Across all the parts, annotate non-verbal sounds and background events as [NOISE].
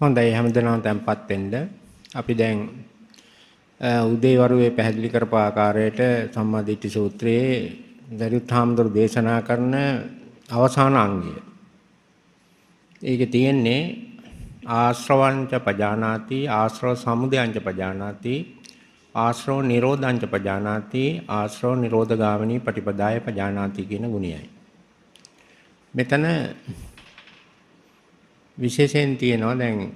හොඳයි හැමදෙනාම tempත් වෙන්න. අපි දැන් උදේ වරුවේ පැහැදිලි කරපු ආකාරයට සම්මාදිට්ඨි සූත්‍රයේ දරිත්‍රාම්දුර දේශනා කරන අවසාන අංගය. ඒකේ තියෙන්නේ ආශ්‍රවංච පජානාති ආශ්‍රව සමුදයංච පජානාති ආශ්‍රව නිරෝධංච පජානාති ආශ්‍රව නිරෝධගාමිනී පටිපදාය පජානාති කියන ගුණයයි. මෙතන විශේෂයෙන් තියෙනවා දැන්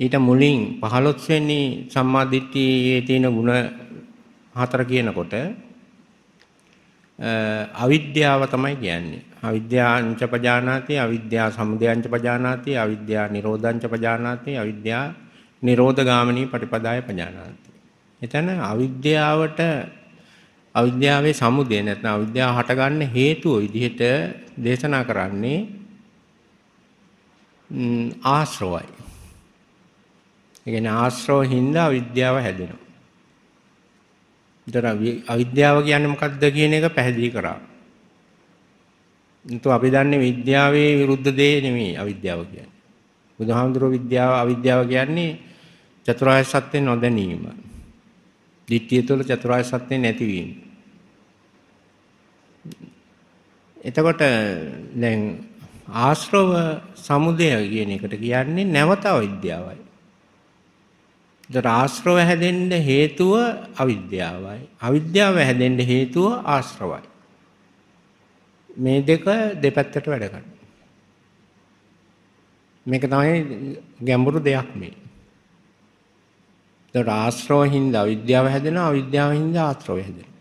ඊට මුලින් 15 වෙනි සම්මාදිට්ඨියේ තියෙන ಗುಣ හතර කියනකොට අවිද්‍යාව තමයි කියන්නේ. අවිද්‍යාංච පජානාති, අවිද්‍යා සමුදයංච පජානාති, අවිද්‍යා නිරෝධංච පජානාති, අවිද්‍යා නිරෝධගාමිනී පටිපදාය පජානාති. එතන අවිද්‍යාවට අවිද්‍යාවේ සමුදය නැත්නම් අවිද්‍යාව හටගන්න හේතුව විදිහට දේශනා කරන්නේ ආශ්‍රවයි. ඒ කියන්නේ ආශ්‍රව හින්දා අවිද්‍යාව හැදෙනවා. ඉතර අවිද්‍යාව කියන්නේ මොකක්ද කියන එක පැහැදිලි කරා. නිතෝ අපි දන්නේ විද්‍යාවේ විරුද්ධ දේ නෙමෙයි අවිද්‍යාව කියන්නේ. බුදුහාමුදුරුවෝ විද්‍යාව අවිද්‍යාව කියන්නේ චතුරාර්ය සත්‍ය නොදැනීම. ධිට්ඨිය තුළ චතුරාර්ය සත්‍ය නැතිවීම. එතකොට දැන් ආශ්‍රව සමුදය කියන එකට කියන්නේ නැවත අවිද්‍යාවයි. ඒතර ආශ්‍රව හැදෙන්න හේතුව අවිද්‍යාවයි. අවිද්‍යාව හැදෙන්න හේතුව ආශ්‍රවයි. මේ දෙක දෙපැත්තට වැඩ මේක තමයි ගැඹුරු දෙයක් මේ. ඒතර ආශ්‍රව හින්දා අවිද්‍යාව හැදෙනවා, අවිද්‍යාව හින්දා ආශ්‍රව හැදෙනවා.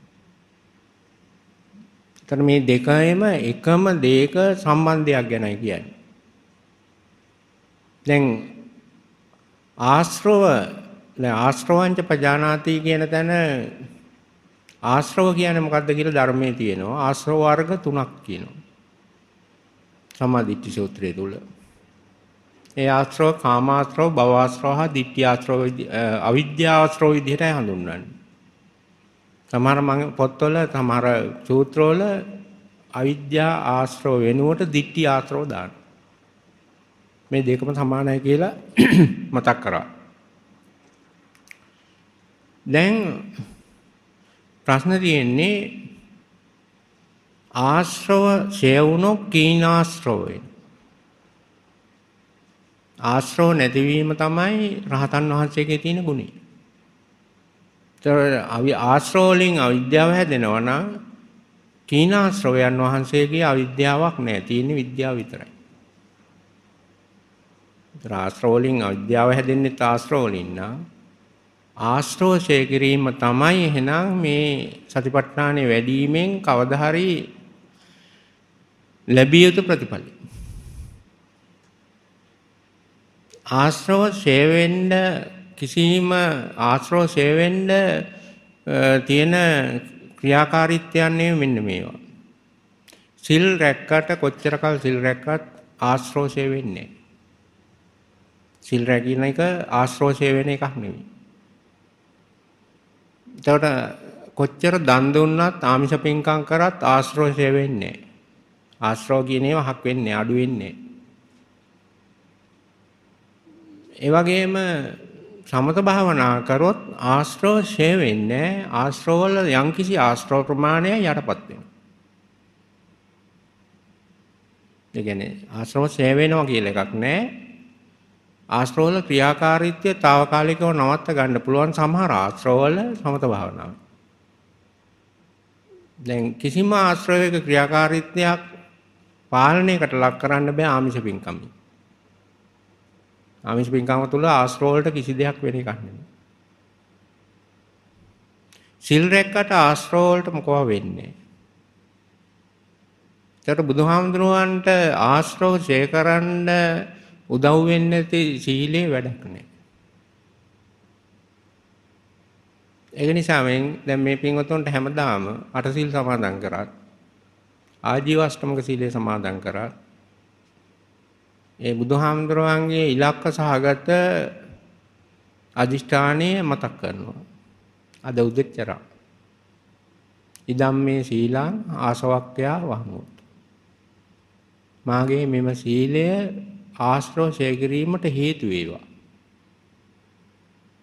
එතන මේ දෙකේම එකම දෙයක සම්බන්ධයක් ගැනයි කියන්නේ. දැන් ආශ්‍රව ආශ්‍රවංච පජානාති කියන තැන ආශ්‍රව කියන්නේ මොකද්ද කියලා ධර්මයේ තියෙනවා. ආශ්‍රව වර්ග තුනක් කියනවා. සමාධිත්‍ය සූත්‍රයේ තුල. ඒ ආශ්‍රව කාමාශ්‍රව භවආශ්‍රව හා ditthි ආශ්‍රව අවිද්‍යාශ්‍රව විදිහටයි හඳුන්වන්නේ. සමහර මම පොත්වල සමහර සූත්‍රවල අවිද්‍යා ආශ්‍රව වෙනුවට ditthi ආශ්‍රව දාන. මේ දෙකම සමානයි කියලා [CLEARS THROAT] මතක් කරා. දැන් ප්‍රශ්න තියෙන්නේ ආශ්‍රව ඡේවුනෝ කීනාශ්‍රව ආශ්‍රව නැතිවීම තමයි රහතන් වහන්සේගේ තියෙන ගුණය. ඒතර ආශ්‍රෝලින් අවිද්‍යාව හැදෙනවා නම් කීනාශ්‍රවයන් වහන්සේගේ අවිද්‍යාවක් නැහැ. තියෙන්නේ විද්‍යාව විතරයි. ආශ්‍රෝලින් අවිද්‍යාව හැදෙන්නේ ආශ්‍රෝලින් නම් ආශ්‍රෝෂය කිරීම තමයි එහෙනම් මේ සතිපට්ඨානෙ වැඩිවීමෙන් කවදා හරි ලැබිය යුතු ප්‍රතිඵලයි. ආශ්‍රව ෂේ වෙන්න කිසිම ආශ්‍රව සේවෙන්න තියෙන ක්‍රියාකාරීත්වයන්නේ මෙන්න මේවා. සිල් රැක්කට කොච්චරකල් සිල් රැක්කත් ආශ්‍රෝෂය වෙන්නේ සිල් රැකින එක ආශ්‍රෝෂය වෙන එකක් නෙවෙයි. එතකොට කොච්චර දන් දුන්නත් ආමිෂ පින්කම් කරත් ආශ්‍රෝෂය වෙන්නේ ආශ්‍රෝ කියන ඒවා හක් වෙන්නේ අඩු වෙන්නේ. ඒ වගේම සමත භාවනා කරොත් ආශ්‍රව ෂේ වෙන්නේ ආශ්‍රවවල යම්කිසි ආශ්‍රව ප්‍රමාණය යටපත් වෙනවා. ඒ කියන්නේ ආශ්‍රව ෂේ වෙනවා කියලා එකක් නැහැ. ආශ්‍රවවල ක්‍රියාකාරීත්වය తాවකාලිකව නවත්ත ගන්න පුළුවන් සමහර ආශ්‍රවවල සමත භාවනාව. දැන් කිසිම ආශ්‍රවයක ක්‍රියාකාරීත්වයක් පාලනයකට ලක් කරන්න බෑ ආමිෂ පින්කමෙන්. ආමිෂ පින්කම තුල ආශ්‍රෝවලට කිසි දෙයක් වෙන එකක් නෙමෙයි. සිල් රැක්කට ආශ්‍රෝවලට මොකවා වෙන්නේ? ඒකට බුදුහාමුදුරුවන්ට ආශ්‍රව ශේකරන්න උදව් වෙන්නේ නැති සීලේ වැඩක් නෑ. ඒක නිසා මෙන් දැන් මේ පින්වතුන්ට හැමදාම අටසිල් සමාදන් කරත් ආජීව අෂ්ටමක සීලය සමාදන් කරත් ඒ බුදුහාමුදුරුවන්ගේ ඉලක්ක සහගත අධිෂ්ඨානය මතක් කරනවා. අද උදෙච්චරා. ඉදම් මේ සීලං ආසවක්්‍යයා වහමුත්. මාගේ මෙම සීලය ආශ්‍රෝෂය කිරීමට හේතු වේවා.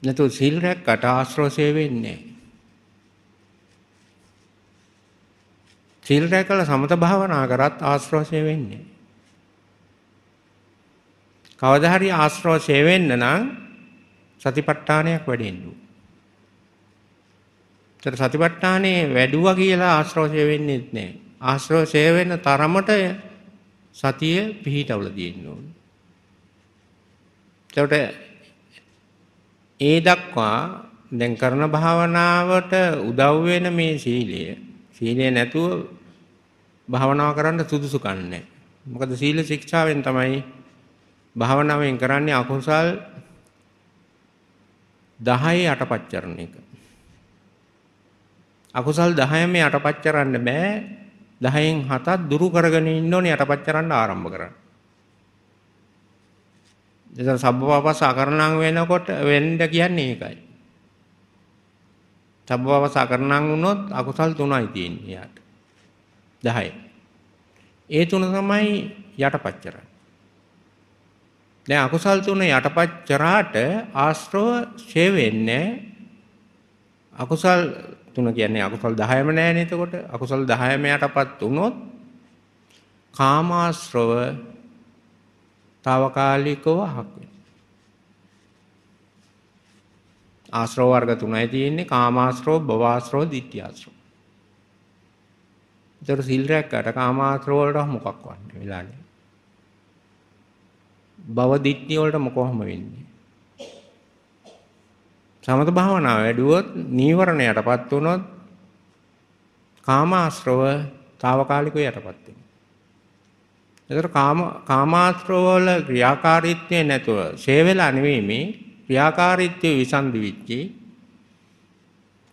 නැතු සිල් රැක්කට ආශ්‍රෝෂය වෙන්නේ. සිල් රැකලා සමත භාවනා කරත් ආශ්‍රෝෂය වෙන්නේ. කවදා හරි ආශ්‍රවශය වෙන්න නම් සතිපට්ඨානයක් වැඩෙන්න ඕන. ඒතර සතිපට්ඨානේ වැඩුවා කියලා ආශ්‍රවශය වෙන්නේ නැහැ. ආශ්‍රවශය වෙන තරමට සතිය පිහිටවල දෙන්න ඕන. එතකොට ඒ දක්වා දැන් කරන භාවනාවට උදව් වෙන මේ සීලය සීලය නැතුව භාවනාව කරන්න සුදුසු කන්නේ. මොකද සීල ශික්ෂාවෙන් තමයි භාවනාවෙන් කරන්නේ අකුසල් 10 යටපත් කරන එක. අකුසල් 10ම යටපත් කරන්න බෑ 10න් 7ක් දුරු කරගෙන ඉන්න ඕනේ යටපත් කරන්න ආරම්භ කරන්න. එතන සබ්බපාපස අකරණං වෙනකොට වෙන්න කියන්නේ ඒකයි. සබ්බපාපස අකරණං වුණොත් අකුසල් 3යි තියෙන්නේ යාට. 10. ඒ තුන තමයි යටපත් කරන්නේ. දැන් අකුසල් තුන යටපත් කරාට ආශ්‍රව ඡේ වෙන්නේ අකුසල් තුන කියන්නේ අකුසල් 10ම නෑනේ එතකොට අකුසල් 10ම යටපත් වුණොත් කාමාශ්‍රව తాවකාලිකව හක් වෙනවා ආශ්‍රව වර්ග තුනයි තියෙන්නේ කාමාශ්‍රව භවආශ්‍රව ditthිආශ්‍රව ඒතර සිල් රැක්කට කාමාශ්‍රව වලට මොකක් වන්නේ වෙලානේ භව දිට්ඨිය වලට මොකොහම වෙන්නේ? සමත භාවනාව වැඩුවොත් නීවරණයටපත් වුණොත් කාමාශ්‍රව తాවකාලිකව යටපත් වෙනවා. ඒතර කාම කාමාශ්‍රව වල ක්‍රියාකාරීත්වය නැතුව සේවලා නෙවෙයි මේ ක්‍රියාකාරීත්වය විසන්දි වෙච්චි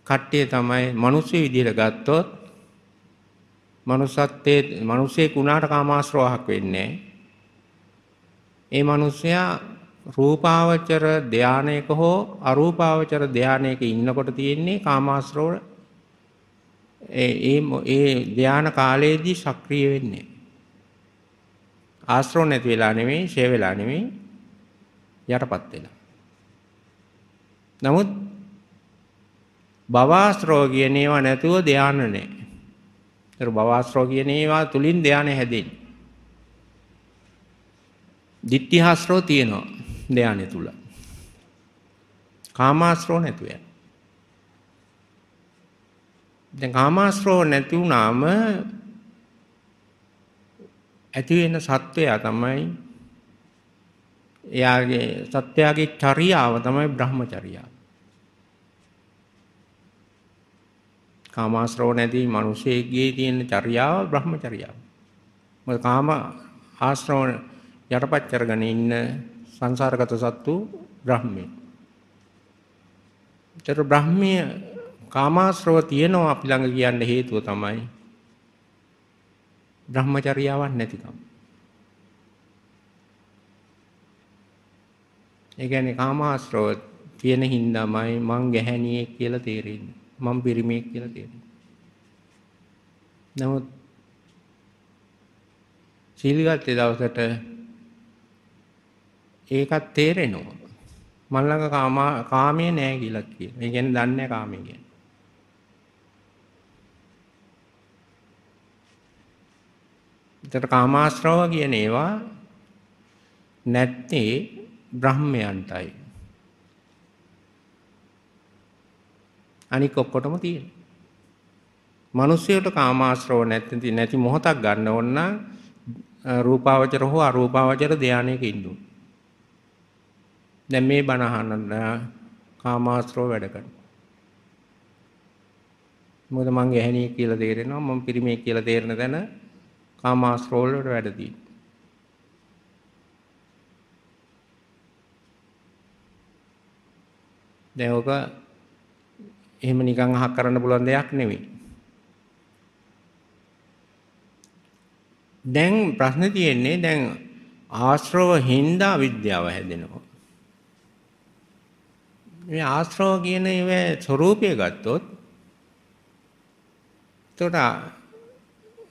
කට්ටිය තමයි මිනිස්සු විදිහට ගත්තොත් මනුස්සත්වයේ මිනිස්සේ කුණාට කාමාශ්‍රවහක් වෙන්නේ නැහැ. ඒ මිනිස්සයා රූපාවචර ධානයක හෝ අරූපාවචර ධානයක ඉන්නකොට තියෙන්නේ කාමාශ්‍රව ඒ ඒ ඒ ධාන කාලයේදී සක්‍රිය වෙන්නේ ආශ්‍රව නැති වෙලා නෙමෙයි, ෂේ වෙලා නෙමෙයි යටපත් වෙලා. නමුත් භවආශ්‍රව කියන ඒවා නැතුව ධාන නැහැ. ඒතර භවආශ්‍රව කියන ඒවා තුලින් ධානය හැදෙන්නේ. දිට්ඨිහාස්රෝ තියෙනවා ධානය තුල. කාමාස්රෝ නැතුව යන. දැන් කාමාස්රෝ නැති වුණාම ඇති වෙන සත්වයා තමයි එයාගේ සත්‍යයාගේ චර්යාව තමයි බ්‍රහ්මචර්යාව. කාමාශ්‍රව නැති මිනිසෙකගේ තියෙන චර්යාව බ්‍රහ්මචර්යාව. මොකද කාම ආශ්‍රව යටපත් කරගෙන ඉන්න සංසාරගත සත්තු බ්‍රහ්මී. චර බ්‍රහ්මීය කාමාශ්‍රව තියෙනවා අපි ළඟ කියන්න හේතුව තමයි බ්‍රහ්මචර්යාවක් නැතිකම. ඒ කියන්නේ කාමාශ්‍රව තියෙන හින්දාමයි මං ගැහැණියෙක් කියලා තේරෙන්නේ. මං පිරිමියෙක් කියලා තේරෙන්නේ. නමුත් සීලගත්තේ දවසට ඒකත් තේරෙනවා. මන් ළඟ කාමයේ නෑ කියලා කියන. ඒ කියන්නේ දන්නේ නැහැ කාමයේ කියන්නේ. ඒතර කාමාශ්‍රව කියන ඒවා නැත්තේ බ්‍රහ්මයන්ටයි. අනික ඔක්කොටම තියෙන. මිනිස්සුන්ට කාමාශ්‍රව නැති නැති මොහොතක් ගන්න ඕන නම් රූපාවචර හෝ අරූපාවචර ධානයක ඉන්නවා. දැන් මේ බණ අහන්න කාමාශ්‍රව වැඩ කරනවා. මොකද මං ගැහණිය කියලා තේරෙනවා මම පිරිමේ කියලා තේරෙන තැන කාමාශ්‍රව වලට වැඩ තියෙනවා. දැන් ඔක එහෙම නිකන් අහක් කරන්න පුළුවන් දෙයක් නෙවෙයි. දැන් ප්‍රශ්නේ තියෙන්නේ දැන් ආශ්‍රව හින්දා විද්‍යාව හැදෙනවා. මේ ආශ්‍රව කියන ඒවා ස්වરૂපය ගත්තොත් එතකොට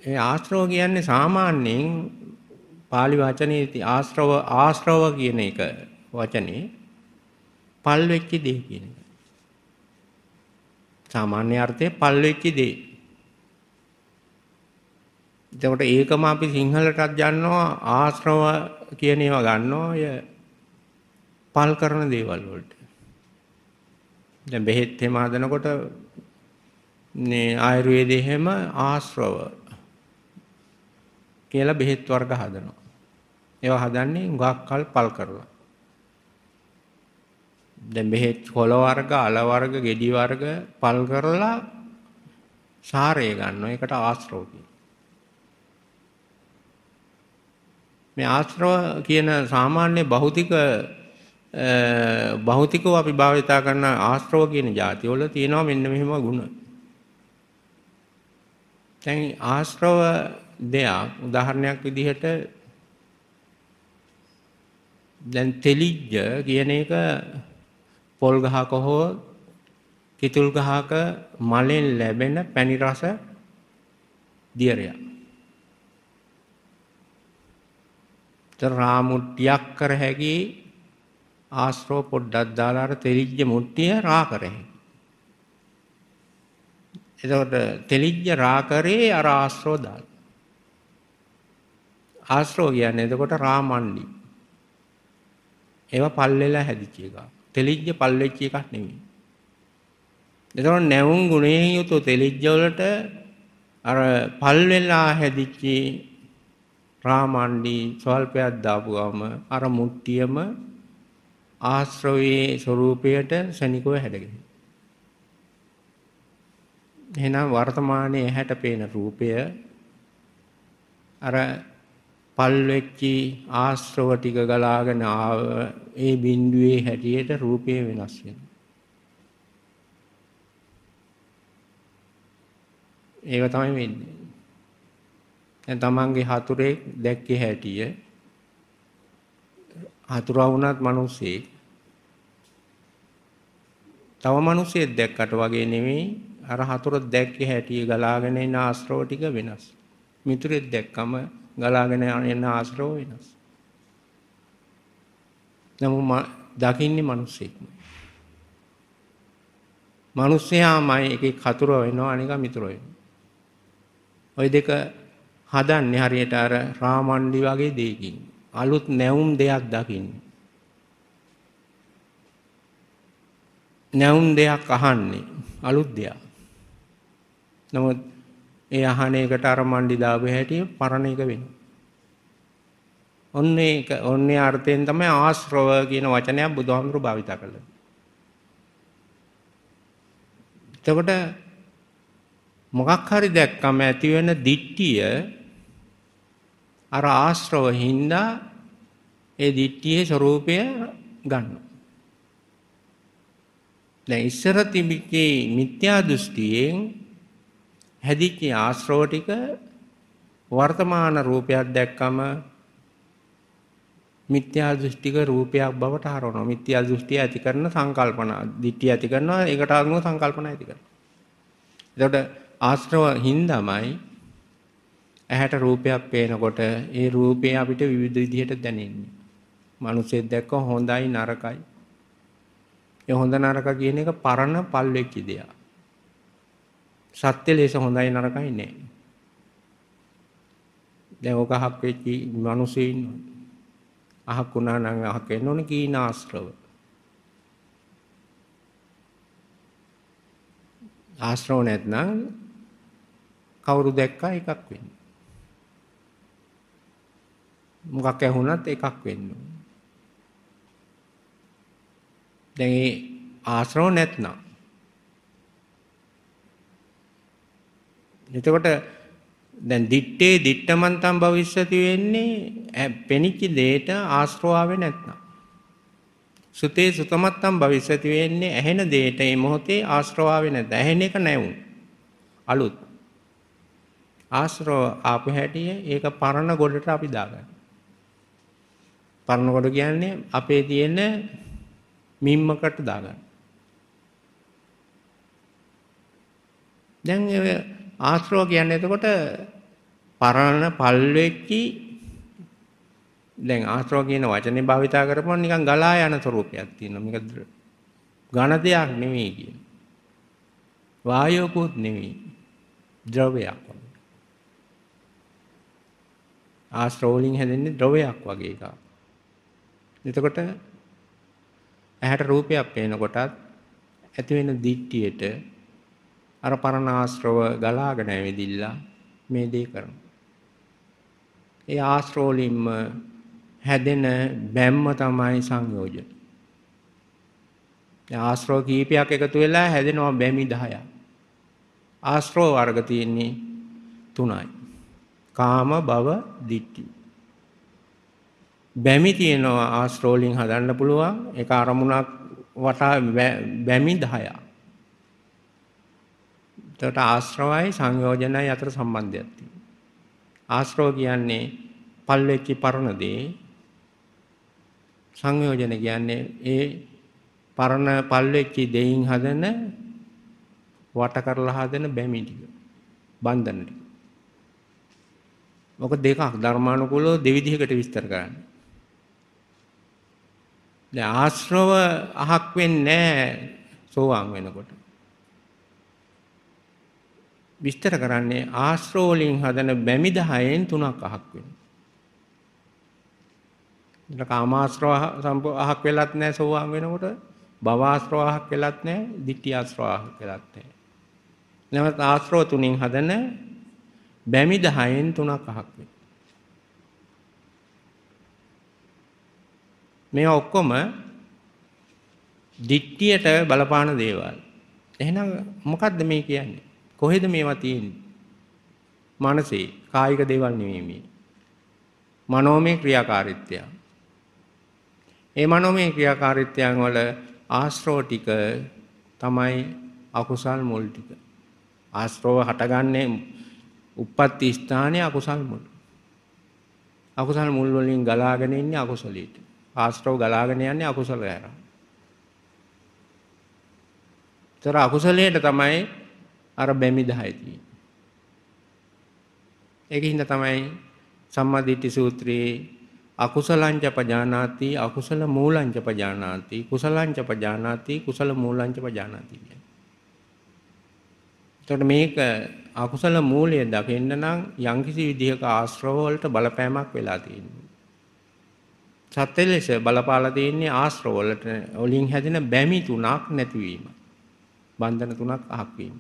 ඒ ආශ්‍රව කියන්නේ සාමාන්‍යයෙන් pāli වචනේ ආශ්‍රව ආශ්‍රව කියන එක වචනේ පල් වෙච්ච දේ කියන එක. සාමාන්‍ය අර්ථයේ පල් වෙච්ච දේ. එතකොට ඒකම අපි සිංහලටත් ගන්නවා ආශ්‍රව කියන ඒවා ගන්නවා පල් කරන දේවල් වලට. දැන් බෙහෙත් එහෙම හදනකොට මේ ආයුර්වේදයේ හැම ආශ්‍රව කියලා බෙහෙත් වර්ග හදනවා. ඒවා හදන්නේ ගාක් කල් පල් කරලා. දැන් බෙහෙත් කොළ වර්ග, අල වර්ග, ගෙඩි වර්ග පල් කරලා සාරය ගන්නවා. ඒකට ආශ්‍රව මේ ආශ්‍රව කියන සාමාන්‍ය භෞතික භෞතිකව අපි භාවිතා කරන ආශ්‍රව කියන જાතිවල තියෙනවා මෙන්න මෙහෙම ගුණ. දැන් ආශ්‍රව දෙයක් උදාහරණයක් විදිහට දැන් තෙලිජ්ජ කියන එක පොල් ගහක හෝ කිතුල් ගහක මලෙන් ලැබෙන පැණි රස දියරයක්. තරාමුට්ටියක් කර හැකි ආශ්‍රව පොඩ්ඩක් දාලා අර තෙලිජ්ජ මුට්ටිය රා කරේ. එතකොට තෙලිජ්ජ රා කරේ අර ආශ්‍රව දාලා. ආශ්‍රව කියන්නේ එතකොට රාමණ්ඩි. ඒවා පල්ලෙලා හැදිච්ච එක. තෙලිජ්ජ පල්ලෙච්ච එකක් නෙමෙයි. එතකොට නැවුම් ගුණයෙන් යුතු තෙලිජ්ජ වලට අර පල්ලෙලා හැදිච්ච රාමණ්ඩි ස්වල්පයක් දාපුවම අර මුට්ටියම ආශ්‍රවයේ ස්වરૂපයට ශනිකව හැඩගෙන. එහෙනම් වර්තමානයේ හැට පේන රූපය අර පල්වෙච්චි ආශ්‍රව ටික ගලාගෙන ආව ඒ බිඳුවේ හැටියට රූපය වෙනස් වෙනවා. ඒව තමයි වෙන්නේ. දැන් තමන්ගේ හතුරේ දැක්කේ හැටිය හතුරා වුණත් මිනිස්සේ තව මිනිසෙක් දැක්කට වගේ නෙමෙයි අර හතුර දැක්කේ හැටි ගලාගෙන එන ආශ්‍රව ටික වෙනස්. මිතුරෙක් දැක්කම ගලාගෙන යන ආශ්‍රව වෙනස්. නමුත් දකින්නේ මිනිස්සෙක්ම. මිනිස්සයාමයි එකෙක් හතුර වෙනවා අනික මිතුර වෙනවා. ওই දෙක හදන්නේ හරියට අර රාමණ්ඩි වගේ දෙයකින්. අලුත් නැවුම් දෙයක් දකින්නේ. නැවුම් දෙයක් අහන්නේ අලුත් දෙයක්. නමුත් ඒ අහන එකට අර මණ්ඩි දාපු හැටි පරණ එක වෙනවා. ඔන්න ඒක ඔන්නේ අර්ථයෙන් තමයි ආශ්‍රව කියන වචනයක් බුදුහාමුදුරු භාවිත කළේ. එතකොට මොකක් හරි දැක්කම ඇති වෙන දිට්ඨිය අර ආශ්‍රව හින්දා ඒ දිට්ඨියේ ස්වરૂපය ගන්නවා. දැන් ඉස්සර තිබිච්ච මිත්‍යා දෘෂ්ටියෙන් හැදිච්ච ආශ්‍රව ටික වර්තමාන රූපයක් දැක්කම මිත්‍යා දෘෂ්ටික රූපයක් බවට හරවනවා. මිත්‍යා දෘෂ්ටිය ඇති කරන සංකල්පන, දිට්ඨිය ඇති කරනවා. ඒකට අනුව සංකල්පන ඇති කරනවා. එතකොට ආශ්‍රව හිඳමයි ඇහැට රූපයක් පේනකොට ඒ රූපය අපිට විවිධ විදිහට දැනෙන්නේ. මිනිස්සෙක් දැක්ක හොඳයි නරකයි ඒ හොඳ නරක කියන එක පරණ පල්වෙච්ච දෙයක්. සත්‍ය ලෙස හොඳයි නරකයි නැහැ. දැන් ඔක අහක් වෙච්ච මිනිස්සු ඉන්නවා. අහක් වුණා නම් අහක් වෙන්න ඕනේ කීනාශ්‍රව. ආශ්‍රව නැත්නම් කවුරු දැක්කා එකක් වෙන්නේ. මොකක් ඇහුණත් එකක් වෙන්නේ. දැන් ඒ ආශ්‍රව නැත්නම් එතකොට දැන් දිත්තේ දිත්තමන්තම් භවිෂ්‍යති වෙන්නේ පෙනිච්ච දෙයට ආශ්‍රවාවේ නැත්නම් සුතේ සුතමත්තම් භවිෂ්‍යති වෙන්නේ ඇහෙන දෙයට මේ මොහොතේ ආශ්‍රවාවේ නැත ඇහෙන එක නැවුම් අලුත් ආශ්‍රව ආපු හැටිය ඒක පරණ ගොඩට අපි දාගන්න පරණ ගොඩ කියන්නේ අපේ තියෙන මිම්මකට දාගන්න. දැන් ඔය ආශ්‍රව කියන්නේ එතකොට පරණ පල්වෙච්චි දැන් ආශ්‍රව කියන වචනේ භාවිතා කරපුවම නිකන් ගලා යන ස්වරූපයක් තියෙනවා. මේක ඝන දෙයක් නෙවෙයි කියන. වායෝකුත් නෙවෙයි. ද්‍රවයක් වගේ. ආශ්‍රව වලින් හැදෙන්නේ ද්‍රවයක් වගේ එකක්. එතකොට ඇහැට රූපයක් පේනකොටත් ඇති වෙන දිට්ඨියට අර පරණ ආශ්‍රව ගලාගෙන ඇවිදිලා මේ දේ කරනවා. ඒ ආශ්‍රෝලින්ම හැදෙන බැම්ම තමයි සංයෝජන. ආශ්‍රෝ කීපයක් එකතු වෙලා හැදෙනවා බැමි 10ක්. ආශ්‍රෝ වර්ග තියෙන්නේ තුනයි. කාම භව දිට්ඨි. බැමි තියෙනවා ආස්ට්‍රෝලින් හදන්න පුළුවන් එක අරමුණක් වටා බැමි 10ක්. එතකොට ආශ්‍රවයි සංයෝජනයි අතර සම්බන්ධයක් තියෙනවා. ආශ්‍රව කියන්නේ පල්වෙච්චි පරණ දේ. සංයෝජන කියන්නේ ඒ පරණ පල්වෙච්චි දෙයින් හදන වට කරලා හදන බැමි ටික. බන්ධන ටික. මොකද දෙකක් ධර්මානුකූලව දෙවිධයකට විස්තර කරන්නේ. දැන් ආශ්‍රව අහක් වෙන්නේ නැහැ සෝවාන් වෙනකොට. විස්තර කරන්නේ ආශ්‍රව වලින් හදන බැමි 10න් 3ක් අහක් වෙනවා. ඉතින් කාමාශ්‍රව අහක් වෙලත් නැහැ සෝවාන් වෙනකොට භවආශ්‍රව අහක් වෙලත් නැහැ, ditthිආශ්‍රව අහක් වෙලත් නැහැ. නැවත ආශ්‍රව තුنين හදන බැමි 10න් 3ක් අහක් වෙනවා. මේවා ඔක්කොම දිට්ඨියට බලපාන දේවල්. එහෙනම් මොකද්ද මේ කියන්නේ? කොහෙද මේවා තියෙන්නේ? මනසේ කායික දේවල් නෙමෙයි මේ. මනෝමය ක්‍රියාකාරීත්වය. ඒ මනෝමය ක්‍රියාකාරීත්වයන් වල ආශ්‍රෝ ටික තමයි අකුසල් මුල් ටික. ආශ්‍රව හටගන්නේ උප්පත්ති ස්ථානයේ අකුසල් මුල්. අකුසල් මුල් වලින් ගලාගෙන ඉන්නේ අකුසලීට. ආශ්‍රව ගලාගෙන යන්නේ අකුසල ඇරන්. තර අකුසලයට තමයි අර බැමිදහය තියෙන්නේ. ඒකින්ද තමයි සම්මාදිට්ඨි සූත්‍රයේ අකුසලංච පජානාති අකුසල මූලංච පජානාති කුසලංච පජානාති කුසල මූලංච පජානාති කියන්නේ. එතකොට මේක අකුසල මූලය දකින්න නම් යම්කිසි විදිහක ආශ්‍රව වලට බලපෑමක් වෙලා තියෙනවා. සත්‍ය ලෙස බලපාලා තියෙන්නේ ආශ්‍රවවලට වලින් හැදෙන බැමි තුනක් නැතිවීම. බන්ධන තුනක් අහක් වීම.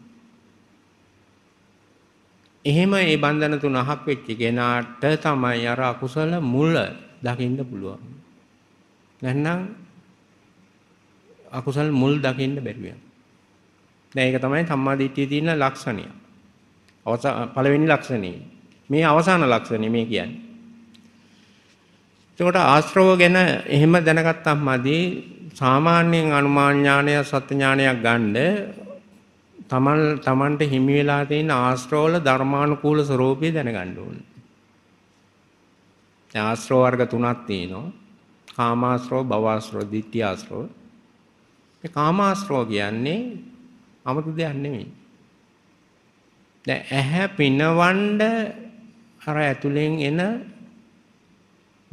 එහෙම මේ බන්ධන තුන අහක් වෙච්ච කෙනාට තමයි අර අකුසල මුල දකින්න පුළුවන්. නැත්නම් අකුසල් මුල් දකින්න බැරි වෙනවා. දැන් ඒක තමයි සම්මා දිට්ඨියේ තියෙන ලක්ෂණය. අවසාන පළවෙනි ලක්ෂණය. මේ අවසාන ලක්ෂණය මේ කියන්නේ. එතකොට ආශ්‍රව ගැන එහෙම දැනගත්තම මදි සාමාන්‍යයෙන් අනුමාන ඥානය සත්‍ය ඥානයක් ගන්න තමන් තමන්ට හිමි වෙලා තියෙන ආශ්‍රවවල ධර්මානුකූල ස්වરૂපය දැනගන්න ඕනේ. දැන් ආශ්‍රව වර්ග තුනක් තියෙනවා. කාමාශ්‍රව, භවආශ්‍රව, ditthිආශ්‍රව. මේ කාමාශ්‍රව කියන්නේ 아무තු දෙයක් නෙමෙයි. දැන් ඇහැ පිනවන්න අර ඇතුලෙන් එන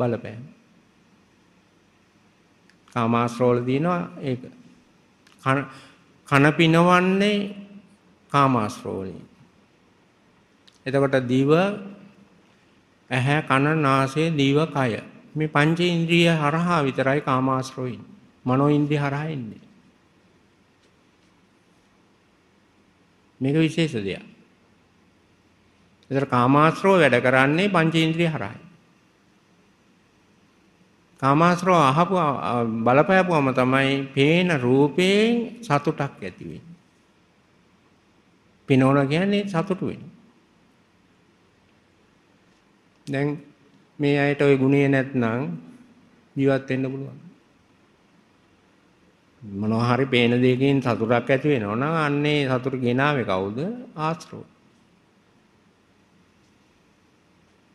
බලපෑම. කාමාශ්‍රෝල දිනවා ඒක. කන පිනවන්නේ කාමාශ්‍රෝලින්. එතකොට දිව ඇහැ කන නාසය දිව කය මේ පංච ඉන්ද්‍රිය හරහා විතරයි කාමාශ්‍රෝයින්. මනෝ ඉන්ද්‍රිය හරහා එන්නේ. මේක විශේෂ දෙයක්. ඒතර කාමාශ්‍රෝ වැඩ කරන්නේ පංචේන්ද්‍රිය හරහායි. කාමාශ්‍රව අහපු බලපෑපුවම තමයි පේන රූපයෙන් සතුටක් ඇති වෙන්නේ. පිනවන කියන්නේ සතුට වෙන්නේ. දැන් මේ අයට ওই ගුණය නැත්නම් ජීවත් වෙන්න පුළුවන්. මොනවා හරි පේන දෙයකින් සතුටක් ඇති වෙනවා නම් අන්නේ සතුට ගෙනාවේ කවුද ආශ්‍රව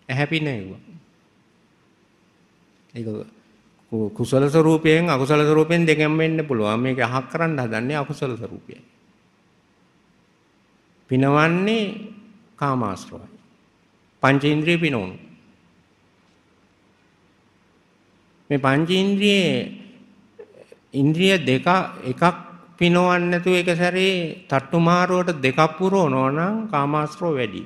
ඇහැපිනේ ඒක කුසල ස්වરૂපයෙන් අකුසල ස්වરૂපයෙන් දෙකම වෙන්න පුළුවන්. මේක අහක් කරන්න හදන්නේ අකුසල ස්වરૂපයයි. පිනවන්නේ කාමාශ්‍රවයි. පංචේන්ද්‍රිය පිනවනු. මේ පංචේන්ද්‍රියේ ඉන්ද්‍රිය දෙක එකක් පිනවන්නේ නැතුව එක සැරේ තට්ටු මාරුවට දෙකක් පුරවනවා නම් කාමාශ්‍රව වැඩි.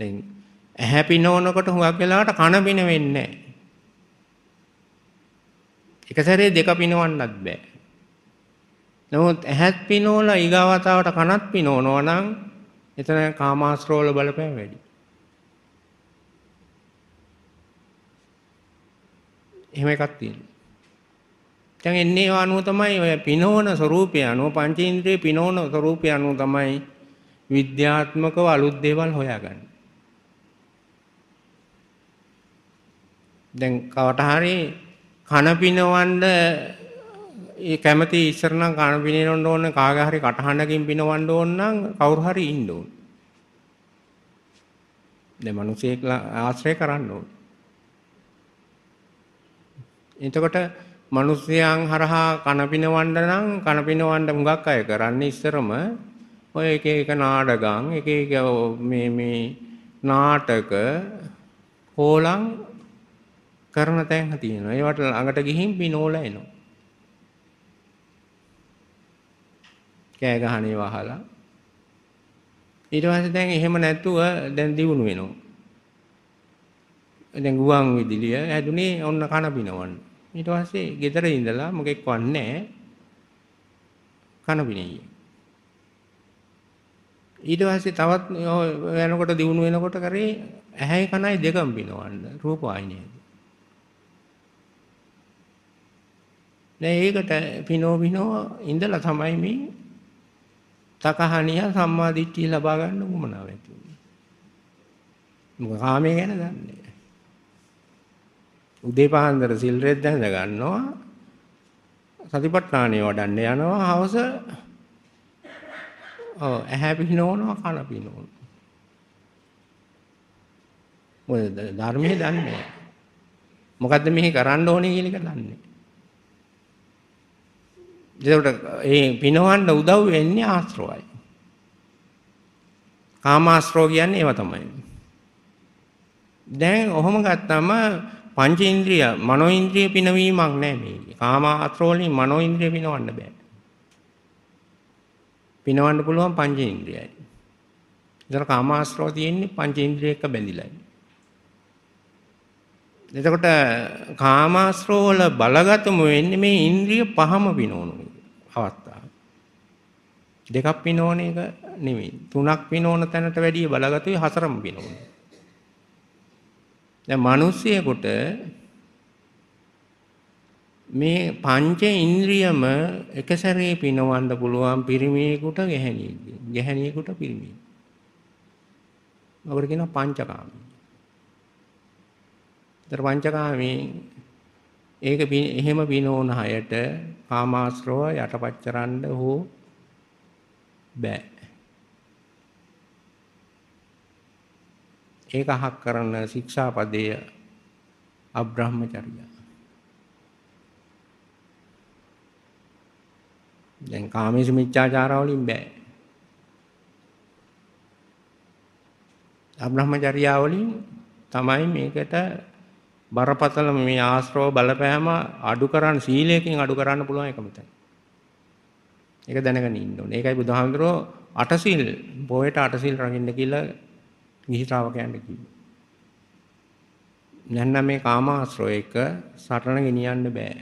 දැන් ඇහැ පිනවනකොට හුඟක් වෙලාවට කන පින වෙන්නේ නැහැ. එක සැරේ දෙක පිනවන්නත් බෑ. නමුත් ඇහත් පිනවලා ඊගාවතාවට කනත් පිනවනවා නම් එතන කාමාශ්‍රෝල බලපෑම වැඩි. එහෙම එකක් තියෙනවා. දැන් එන්නේ ආනුව තමයි ඔය පිනවන ස්වરૂපය අනුව පංචේන්ද්‍රිය පිනවන ස්වરૂපය අනුව තමයි විද්‍යාත්මකව අලුත් දේවල් හොයාගන්නේ. දැන් කවට හරි කන පිනවන්න ඒ කැමති ඉස්සර නම් කන පිනවන්න ඕන කාගේ හරි කටහඬකින් පිනවන්න ඕන නම් කවුරු හරි ඉන්න ඕන. දැන් මිනිසෙක් ආශ්‍රය කරන්න ඕන. එතකොට මිනිස්යන් හරහා කන පිනවන්න නම් කන පිනවන්න මුගක් අය කරන්නේ ඉස්සරම ඔය එක එක නාඩගම් එක එක මේ මේ නාටක හෝලං කරන තැන් තියෙනවා. ඒවට ළඟට ගිහින් පිනෝල එනවා. කෑ ගහන ඒවා අහලා ඊට පස්සේ දැන් එහෙම නැතුව දැන් දිනුන වෙනවා. දැන් ගුවන් විදුලිය හැදුනේ ඔන්න කන පිනවන්න. ඊට පස්සේ ගෙදර ඉඳලා මොකෙක් වන්නේ කන පිනෙයි. ඊට පස්සේ තවත් යනකොට දිනුන වෙනකොට කරේ ඇහැයි කනයි දෙකම පිනවන්න රූප වාහිනියද. දැන් ඒකට පිනෝ පිනෝ ඉඳලා තමයි මේ තකහණිය සම්මාදිට්ඨිය ලබා ගන්න උවමනාව ඇති වෙන්නේ. මොකද කාමයේ ගැන දන්නේ. උදේ පහන්දර සිල් රෙද්ද හඳ ගන්නවා. සතිපට්ඨානිය වඩන්න යනවා. හවස ඔව් ඇහැ පිනවනවා කන පිනවනවා. මොකද ධර්මයේ දන්නේ. මොකද්ද මෙහි කරන්න ඕනේ කියන එක දන්නේ. එතකොට ඒ පිනවන්න උදව් වෙන්නේ ආශ්‍රවයි. කාමාශ්‍රව කියන්නේ ඒවා තමයි. දැන් ඔහොම ගත්තම පංචේන්ද්‍රිය මනෝඉන්ද්‍රිය පිනවීමක් නෑ මේකේ. කාමාශ්‍රව වලින් මනෝඉන්ද්‍රිය පිනවන්න බෑ. පිනවන්න පුළුවන් පංචේන්ද්‍රියයි. ඒතර කාමාශ්‍රව තියෙන්නේ පංචේන්ද්‍රිය එක්ක බැඳිලායි. එතකොට කාමාශ්‍රව වල බලගතම වෙන්නේ මේ ඉන්ද්‍රිය පහම පිනවනවා. අවස්ථාව. දෙකක් විනෝන එක නෙමෙයි. තුනක් විනෝන තැනට වැඩිය බලගතුයි හතරම විනෝන. දැන් මිනිස්සෙකුට මේ පංච ඉන්ද්‍රියම එකසැරේ පිනවන්න පුළුවන් පිරිමියෙකුට ගැහණියෙකුට ගැහණියෙකුට පිරිමියෙ. අපර කියන පංචකාමී. ඒතර පංචකාමී ඒක එහෙම පිනෝන හයට කාමාශ්‍රව යටපච්චරන්න හෝ බෑ. ඒක අහක් කරන ශික්ෂාපදය අබ්‍රහ්මචර්ය. දැන් කාමේසු මිච්ඡාචාර වලින් බෑ. අබ්‍රහ්මචර්යාව වලින් තමයි මේකට බරපතල මේ ආශ්‍රව බලපෑම අඩු කරන්න සීලයෙන් අඩු කරන්න පුළුවන් එකම තැන. ඒක දැනගෙන ඉන්න ඕනේ. ඒකයි බුදුහාමුදුරෝ අටසිල් බොයට අටසිල් රකින්න කියලා ගිහි ශ්‍රාවකයන්ට කිව්වා. නැත්නම් මේ කාමාශ්‍රව එක සටන ගෙනියන්න බෑ.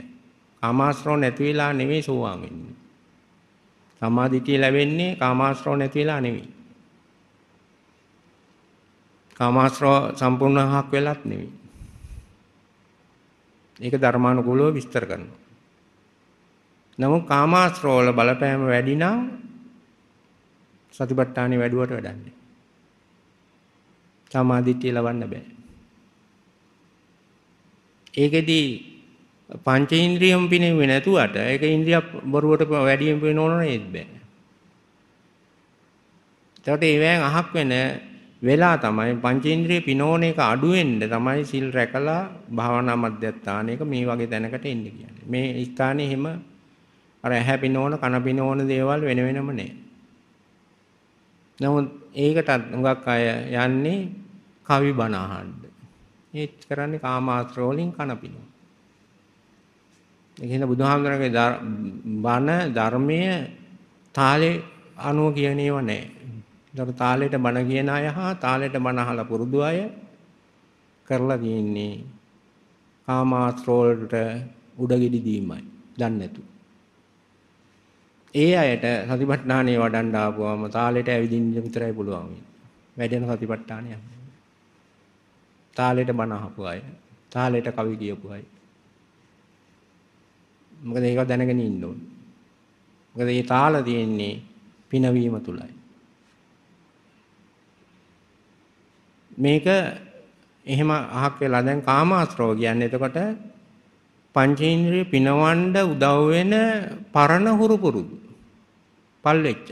කාමාශ්‍රව නැති වෙලා නෙවෙයි සෝවාන් වෙන්නේ. සමාධිතිය ලැබෙන්නේ කාමාශ්‍රව නැති වෙලා නෙවෙයි. කාමාශ්‍රව සම්පූර්ණහක් වෙලත් නෙවෙයි. ඒක ධර්මානුකූලව විස්තර කරනවා. නමුත් කාමාශ්‍රෝල බලපෑම වැඩි නම් සතිපට්ඨානෙ වැඩුවට වැඩන්නේ. සමාධිත්‍ය ලවන්න බෑ. ඒකෙදි පංච ඉන්ද්‍රියම් පිනෙන්නේ නැතුවට ඒක ඉන්ද්‍රිය බොරුවට වැඩියෙන් වෙනවනේ ඒත් බෑ. ඒකට ඒවෙන් අහක් වෙන වෙලා තමයි පංචේන්ද්‍රිය පිනෝන එක අඩු වෙන්න තමයි සිල් රැකලා භාවනා මධ්‍යස්ථානයක මේ වගේ තැනකට එන්න කියන්නේ. මේ ස්ථානේ හිම අර ඇහැ පිනෝන කන පිනෝන දේවල් වෙන වෙනම නෑ. නමුත් ඒකටත් හුඟක් අය යන්නේ කවි බණ අහන්න. ඒත් කරන්නේ කාමාශ්‍රය වලින් කන පිනෝන. ඒකෙන් බුදුහාමුදුරන්ගේ බණ ධර්මයේ තාලේ අනුව කියන ඒවා නෑ. ඒකට තාලෙට බණ කියන අය හා තාලෙට බණ අහලා පුරුදු අය කරලා තියෙන්නේ කාමාස්ත්‍රෝලට උඩගෙඩි දීමයි. දන්නේ නැතු. ඒ අයට සතිපට්ඨානෙ වඩන්න ආපුවම තාලෙට ඇවිදින්න විතරයි පුළුවන් වෙන්නේ. වැඩෙන සතිපට්ඨානය. තාලෙට බණ අහපු අය, තාලෙට කවි කියපු අය. මොකද ඒක දැනගෙන ඉන්න ඕනේ. මොකද මේ තාල තියෙන්නේ පිනවීම තුලයි. මේක එහෙම අහක් වෙලා දැන් කාමාශ්‍රව කියන්නේ එතකොට පංචේන්ද්‍රිය පිනවන්න උදව් වෙන පරණ හුරු පුරුදු පල්ලෙච්ච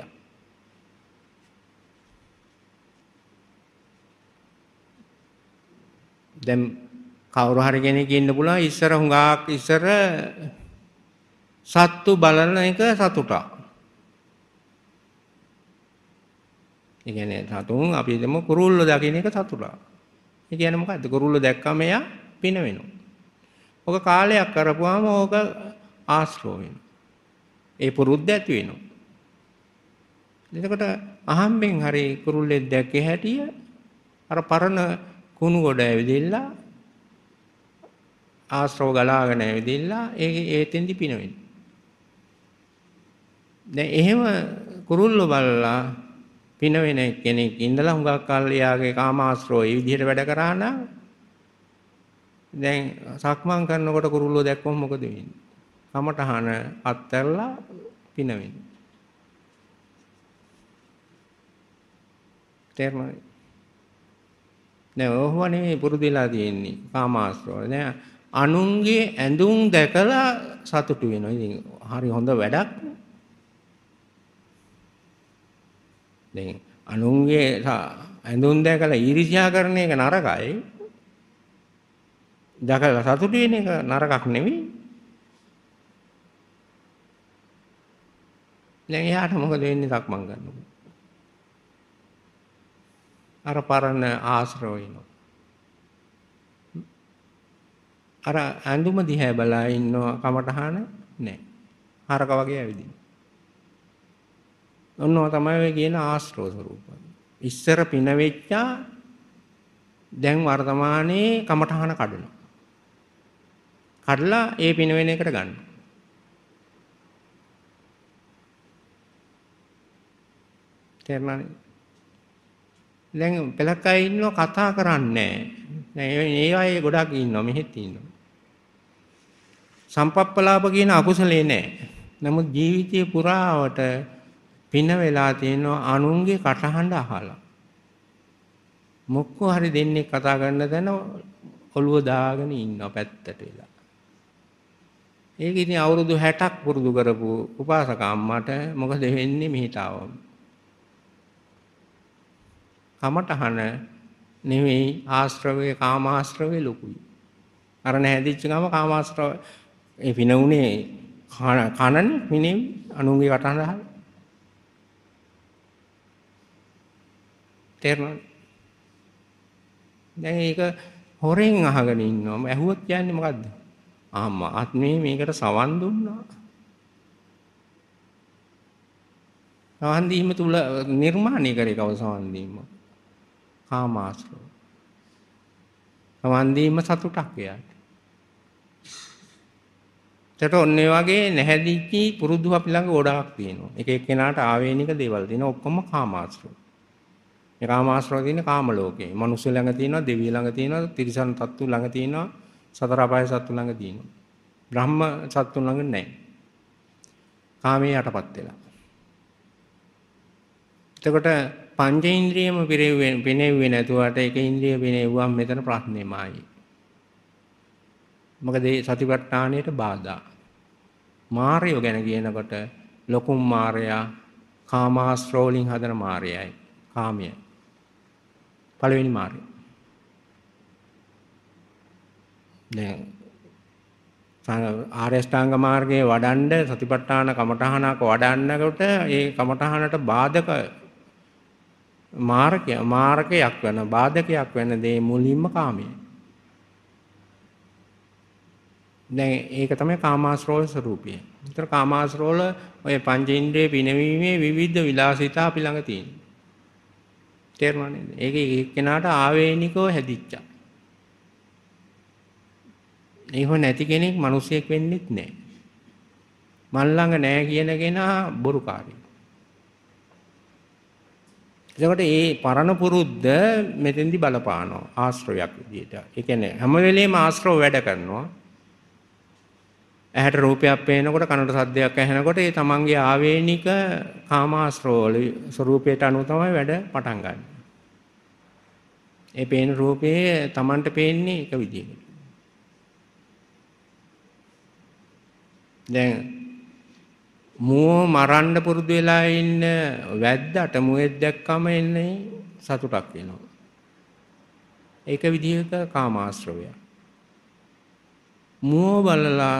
දැන් කවුරු හරි කෙනෙක් ඉන්න පුළුවන් ඉස්සර හුඟක් ඉස්සර සත්තු බලන එක සතුටක් ඒ කියන්නේ සතුන් අපි හිතමු කුරුල්ල දකින්න එක සතුටා. ඒ කියන්නේ මොකද්ද? කුරුල්ල දැක්කම එයා පින වෙනවා. ඔක කාලයක් කරපුවාම ඕක ආශ්‍රෝ වෙනවා. ඒ පුරුද්ද ඇති වෙනවා. එතකොට අහම්බෙන් හරි කුරුල්ලෙක් දැක්කේ හැටිය අර පරණ කුණු ගොඩ ඇවිදilla ආශ්‍රව ගලාගෙන ඇවිදilla ඒ ඒතෙන්දි පිනවෙන. දැන් එහෙම කුරුල්ල බලලා පින වෙන කෙනෙක් ඉඳලා හුඟක් කල්යාගේ කාමාශ්‍රෝ ඒ විදිහට වැඩ කරා නම් දැන් සක්මන් කරනකොට කුරුල්ලෝ දැක්කොත් මොකද වෙන්නේ? කමටහන අත්හැරලා පින වෙන්නේ. තේරුණාද? නෑ ඔහොම නෙමෙයි පුරුදු වෙලා තියෙන්නේ කාමාශ්‍රෝ. නෑ අනුන්ගේ ඇඳුම් දැකලා සතුටු වෙනවා. ඉතින් හරි හොඳ වැඩක්. දැන් අනුන්ගේ ඇඳුම් දැකලා ඊර්ෂ්‍යා කරන එක නරකයි. දැකලා සතුටු වෙන එක නරකක් නෙවෙයි. දැන් එයාට මොකද වෙන්නේ සක්මන් ගන්නකොට? අර පරණ ආශ්‍රවයිනෝ. අර ඇඳුම දිහා බලා ඉන්නවා කමටහන නැහැ. හරක වගේ ඇවිදිනවා. ඔන්නෝ තමයි ඔය කියන ආශ්‍රව ස්වરૂප. ඉස්සර පිනවෙච්චා දැන් වර්තමානයේ කමඨහන කඩනවා. කඩලා ඒ පිනවෙන එකට ගන්නවා. තේරුණානේ? දැන් පෙලක් අය ඉන්නව කතා කරන්නේ නැහැ. දැන් ඒ ගොඩක් ඉන්නවා මෙහෙත් ඉන්නවා. සම්පප්පලාප කියන අකුසලේ නැහැ. නමුත් ජීවිතේ පුරාවට පින වෙලා තියෙනවා අනුන්ගේ කටහඬ අහලා. මොක්කෝ හරි දෙන්නේ කතා කරන්න දැන ඔළුව දාගෙන ඉන්නවා පැත්තට වෙලා. ඒක ඉතින් අවුරුදු 60ක් පුරුදු කරපු උපාසක අම්මට මොකද වෙන්නේ මිහිතාවම. කමටහන නෙවෙයි ආශ්‍රවයේ කාමාශ්‍රවයේ ලොකුයි. අර නැහැදිච්ච ගම කාමාශ්‍රව ඒ පින උනේ කනනේ මිනේ අනුන්ගේ වටහන තේරුණාද? දැන් ඒක හොරෙන් අහගෙන ඉන්නවා. ඇහුවොත් කියන්නේ මොකද්ද? ආ මාත් මේ මේකට සවන් දුන්නා. සවන් දීම තුල නිර්මාණය කරේ කව සවන් දීම? කාමාශ්‍රව. සවන් දීම සතුටක් එයාට. එතකොට ඔන්න ඒ වගේ නැහැදිච්චි පුරුදු අපි ළඟ ගොඩාක් තියෙනවා. එක එක්කෙනාට ආවේනික දේවල් තියෙනවා. ඔක්කොම කාමාශ්‍රව. මේ කාමාශ්‍රව තියෙන කාම ලෝකේ. මනුස්ස ළඟ තියෙනවා, දෙවිය ළඟ තියෙනවා, තිරිසන් තත්තු ළඟ තියෙනවා, සතර අපාය සත්තු ළඟ තියෙනවා. බ්‍රහ්ම සත්තු ළඟ නැහැ. කාමයේ යටපත් වෙලා. එතකොට පංචේන්ද්‍රියම පිනෙව්වේ නැතුවට ඒක ඉන්ද්‍රිය පිනෙව්වම් මෙතන ප්‍රශ්නේමයි. මොකද ඒ සතිපට්ඨානයට බාධා. මාර්යෝ ගැන කියනකොට ලොකුම් මාර්යා කාමාශ්‍රෝලින් හදන මාර්යයි. කාමයයි. පළවෙනි මාර්ගය. දැන් ආරේෂ්ඨාංග මාර්ගයේ වඩන්ඩ සතිපට්ඨාන කමඨහනක වඩන්නකොට ඒ කමඨහනට බාධක මාර්ගය මාර්ගයක් වෙන බාධකයක් වෙන දේ මුලින්ම කාමය. දැන් ඒක තමයි කාමාශ්‍රෝල ස්වરૂපය. ඒතර කාමාශ්‍රෝල ඔය පංචේන්ද්‍රයේ පිනවීමේ විවිධ විලාසිතා අපි ළඟ තියෙනවා. තේරුණා නේද? ඒක එක්කෙනාට ආවේනිකව හැදිච්චා. ඒව නැති කෙනෙක් මිනිසෙක් වෙන්නෙත් නෑ. මල් ළඟ නෑ කියන කෙනා බොරුකාරයෙක්. එතකොට ඒ පරණ පුරුද්ද මෙතෙන්දි බලපානවා ආශ්‍රවයක් විදියට. ඒ කියන්නේ හැම වෙලේම ආශ්‍රව වැඩ කරනවා. ඇහැට රූපයක් පේනකොට කනට සද්දයක් ඇහෙනකොට ඒ තමන්ගේ ආවේනික කාමාශ්‍රෝල ස්වરૂපයට අනුව තමයි වැඩ පටන් ගන්න. ඒ පේන රූපයේ තමන්ට පේන්නේ එක විදියකට. දැන් මුව මරන්න පුරුදු වෙලා ඉන්න වැද්දට මුවෙක් දැක්කම එන්නේ සතුටක් වෙනවා. ඒක විදිහක කාමාශ්‍රවයක්. මුව බලලා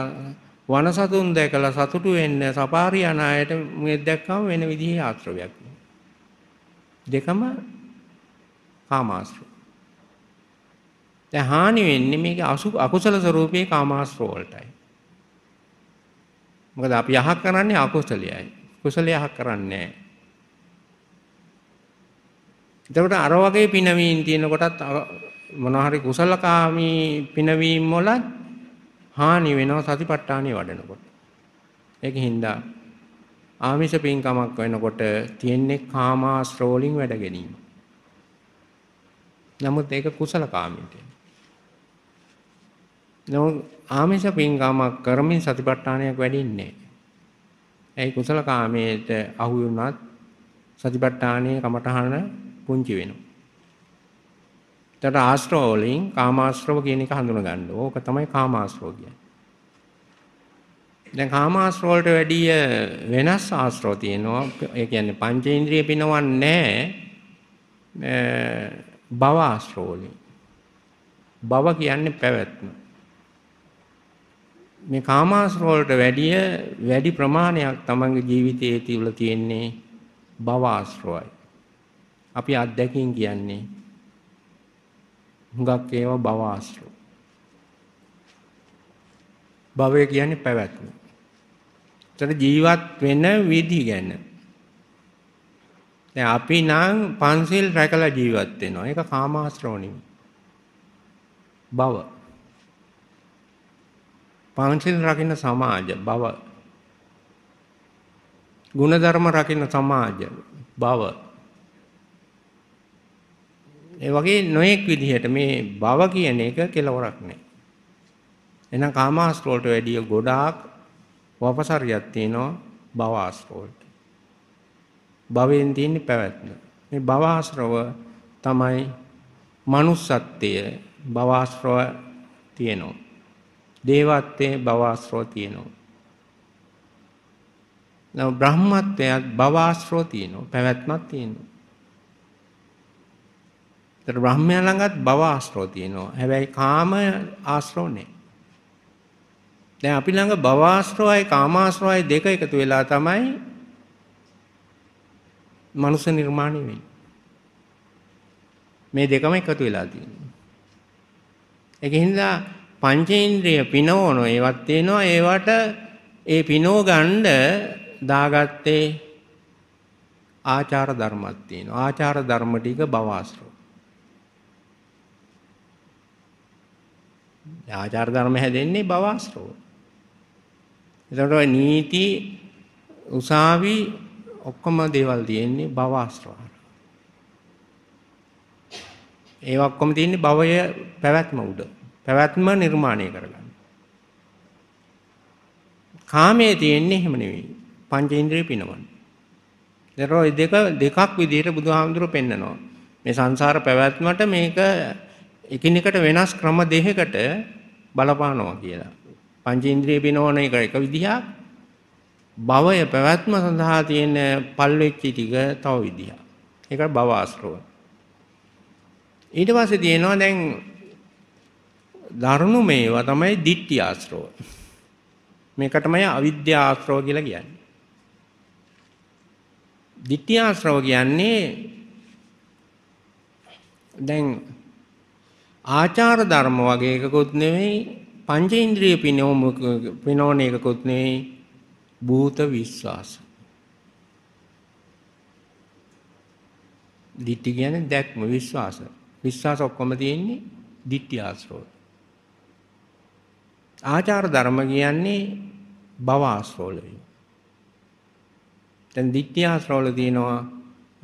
වන සතුන් දැකලා සතුටු වෙන්න සපාරි යන අයට මේ දැක්කම වෙන විදිහේ ආශ්‍රවයක් දෙකම කාමාශ්‍රව. දැන් හානි වෙන්නේ මේක අසු අකුසල ස්වરૂපයේ කාමාශ්‍රව වලටයි. මොකද අපි යහක් කරන්නේ අකුසලයයි. කුසල යහක් කරන්නේ නැහැ. එතකොට අර වගේ පිනවීම් තියෙනකොටත් මොනවා හරි කුසලකාමී පිනවීම් වලත් හානි වෙනවා සතිපට්ඨානෙ වඩනකොට. ඒක හින්දා ආමිෂ පින්කමක් වෙනකොට තියෙන්නේ කාමාශ්‍රව වලින් වැඩ ගැනීම. නමුත් ඒක කුසල කාමීට. නමුත් ආමිෂ පින්කමක් කරමින් සතිපට්ඨානයක් වැඩින්නේ නැහැ. ඒ කුසල කාමයට අහු වුණත් සතිපට්ඨානයේ කමඨහන පුංචි වෙනවා. එතකොට ආශ්‍රව වලින් කාමාශ්‍රව කියන එක හඳුන ගන්න. ඕක තමයි කාමාශ්‍රව කියන්නේ. දැන් කාමාශ්‍රව වලට වැඩිය වෙනස් ආශ්‍රව තියෙනවා. ඒ කියන්නේ පංචේන්ද්‍රිය පිනවන්නේ භව ආශ්‍රව වලින්. භව කියන්නේ පැවැත්ම. මේ කාමාශ්‍රව වලට වැඩිය වැඩි ප්‍රමාණයක් තමන්ගේ ජීවිතයේ තුල තියෙන්නේ භව ආශ්‍රවයි. අපි අත්දැකීම් කියන්නේ හුඟක් ඒවා භව ආශ්‍රව. භවය කියන්නේ පැවැත්ම. ඒතර ජීවත් වෙන විදි ගැන. දැන් අපි නම් පන්සිල් රැකලා ජීවත් වෙනවා. ඒක කාමාශ්‍රවණි. භව. පන්සිල් රකින්න සමාජ භව. ගුණධර්ම රකින්න සමාජ භව. ඒ වගේ නොඑක් විදිහට මේ භව කියන එක කෙලවරක් නෑ. එහෙනම් කාමාශ්‍රව වලට වැඩිය ගොඩාක් වපසරියක් තියෙනවා භවආශ්‍රව වලට. භවෙන් තියෙන පැවැත්ම. මේ භවආශ්‍රව තමයි manussත්වය භවආශ්‍රව තියෙනවා. දේවත්වයේ භවආශ්‍රව තියෙනවා. නම් බ්‍රහ්මත්වයත් භවආශ්‍රව තියෙනවා. පැවැත්මක් තියෙනවා. ඒතර බ්‍රහ්මයා ළඟත් භව ආශ්‍රව තියෙනවා. හැබැයි කාම ආශ්‍රව නැහැ. දැන් අපි ළඟ භව ආශ්‍රවයි කාම ආශ්‍රවයි දෙක එකතු වෙලා තමයි මනුෂ්‍ය නිර්මාණය වෙන්නේ. මේ දෙකම එකතු වෙලා තියෙනවා. ඒක හින්දා පංචේන්ද්‍රිය පිනවන ඒවත් තියෙනවා ඒවට ඒ පිනෝ ගණ්ඩ දාගත්තේ ආචාර ධර්මත් තියෙනවා. ආචාර ධර්ම ටික භව ආශ්‍රව ආචාර ධර්ම හැදෙන්නේ බවාශ්‍රව. එතකොට ඔය නීති උසාවි ඔක්කොම දේවල් තියෙන්නේ බවාශ්‍රව. ඒ ඔක්කොම තියෙන්නේ භවය පැවැත්ම උඩ. පැවැත්ම නිර්මාණය කරගන්න. කාමයේ තියෙන්නේ එහෙම නෙවෙයි. පංචේන්ද්‍රිය පිනවන්නේ. දරෝ දෙක දෙකක් විදිහට බුදුහාමුදුරුවෝ පෙන්නනවා. මේ සංසාර පැවැත්මට මේක එකිනෙකට වෙනස් ක්‍රම දෙකකට බලපානවා කියලා. පංචේන්ද්‍රිය පිනවන එක එක විදිහක් භවය පැවැත්ම සඳහා තියෙන පල්වෙච්චි ටික තව විදිහක්. ඒක භව ආශ්‍රව. ඊට පස්සේ තියෙනවා දැන් දරුණු මේවා තමයි ditthi ආශ්‍රව. මේකටමයි අවිද්‍යා ආශ්‍රව කියලා කියන්නේ. ditthi ආශ්‍රව කියන්නේ දැන් ආචාර ධර්ම වගේ එකකුත් නෙවෙයි පංචේන්ද්‍රිය පිනෝම පිනෝන එකකුත් නෙවෙයි භූත විශ්වාස. දිට්ඨි කියන්නේ දැක්ම විශ්වාස. විශ්වාස ඔක්කොම තියෙන්නේ දිට්ඨි ආශ්‍රව. ආචාර ධර්ම කියන්නේ භව ආශ්‍රවල වේ. දැන් දිට්ඨි ආශ්‍රවල තියෙනවා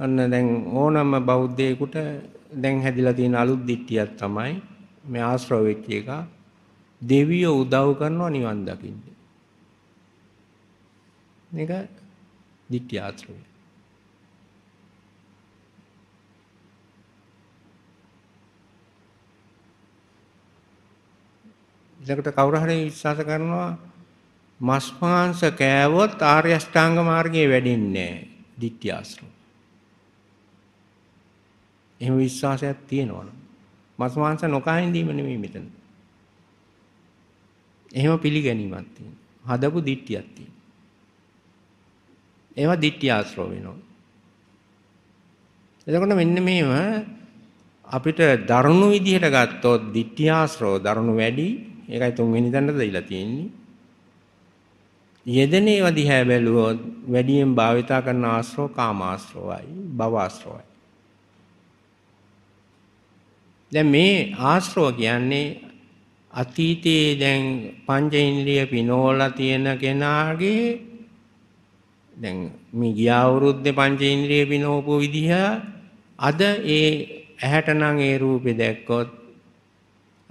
අන්න දැන් ඕනම බෞද්ධයෙකුට දැන් හැදිලා තියෙන අලුත් දිට්ටියක් තමයි මේ ආශ්‍රව වෙච්ච එක. දෙවියෝ උදව් කරනවා නිවන් දකින්න. මේක දිට්ඨි ආශ්‍රවය. ඊළඟට කවුරු හරි විශ්වාස කරනවා මස් මාංශ කෑවොත් ආර්ය අෂ්ටාංග මාර්ගයේ වැඩින්නේ නැහැ. දිට්ඨි ආශ්‍රවය. එහෙම විශ්වාසයක් තියෙනවනේ. මස් මාංශ නොකා හින්දීම නෙමෙයි මෙතන. එහෙම පිළිගැනීමක් තියෙනවා. හදපු දිට්ඨියක් තියෙනවා. ඒවා දිට්ඨිය ආශ්‍රව වෙනවා. එතකොට මෙන්න මේව අපිට දරුණු විදිහට ගත්තොත් දිට්ඨිය ආශ්‍රව දරුණු වැඩි. ඒකයි තුන්වෙනි දණ්ඩ දෙයිලා තියෙන්නේ. යෙදෙන ඒවා දිහා බැලුවොත් වැඩියෙන් භාවිතා කරන ආශ්‍රව කාම ආශ්‍රවයි භව ආශ්‍රවයි. දැන් මේ ආශ්‍රව කියන්නේ අතීතයේ දැන් පංච ඉන්ද්‍රිය පිනෝලා තියෙන කෙනාගේ දැන් මේ ගිය අවුරුද්දේ පංච ඉන්ද්‍රිය පිනෝපු විදිහ අද ඒ ඇහැට නම් ඒ රූපේ දැක්කොත්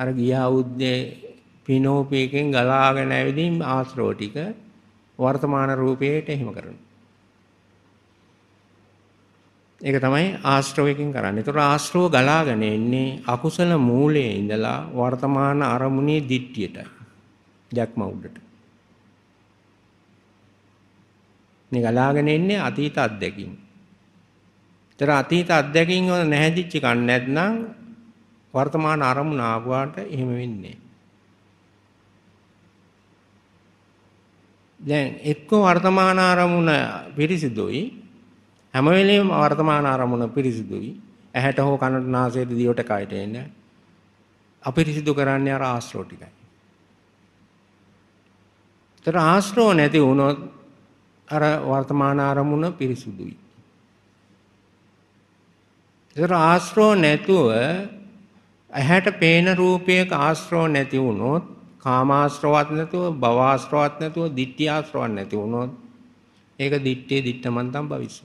අර ගිය අවුද්දේ පිනෝපේකෙන් ගලාගෙන ඇවිදින් ආශ්‍රව ටික වර්තමාන රූපයට එහෙම කරනවා ඒක තමයි ආශ්‍රවයකින් කරන්නේ. ඒතර ආශ්‍රව ගලාගෙන එන්නේ අකුසල මූලයේ ඉඳලා වර්තමාන අරමුණේ දිට්ඨියටයි. දැක්ම උඩට. මේ ගලාගෙන එන්නේ අතීත අත්දැකීම්. ඒතර අතීත අත්දැකීම් වල නැහැදිච්ච කන් නැත්නම් වර්තමාන අරමුණ ආවට එහෙම වෙන්නේ දැන් එක්ක වර්තමාන අරමුණ පිරිසිදුයි හැම වෙලේම වර්තමාන අරමුණ පිරිසිදුයි. ඇහැට හෝ කනට නාසයට දිවට කයට එන්නේ. අපිරිසිදු කරන්නේ අර ආශ්‍රෝ ටිකයි. ඒතර ආශ්‍රෝ නැති වුණොත් අර වර්තමාන අරමුණ පිරිසිදුයි. ඒතර ආශ්‍රෝ නැතුව ඇහැට පේන රූපයක ආශ්‍රෝ නැති වුණොත් කාමාශ්‍රවත් නැතුව භවආශ්‍රවත් නැතුව ditthිආශ්‍රවත් නැති වුණොත් ඒක ditthේ ditthමන්තම් භවිෂ්‍ය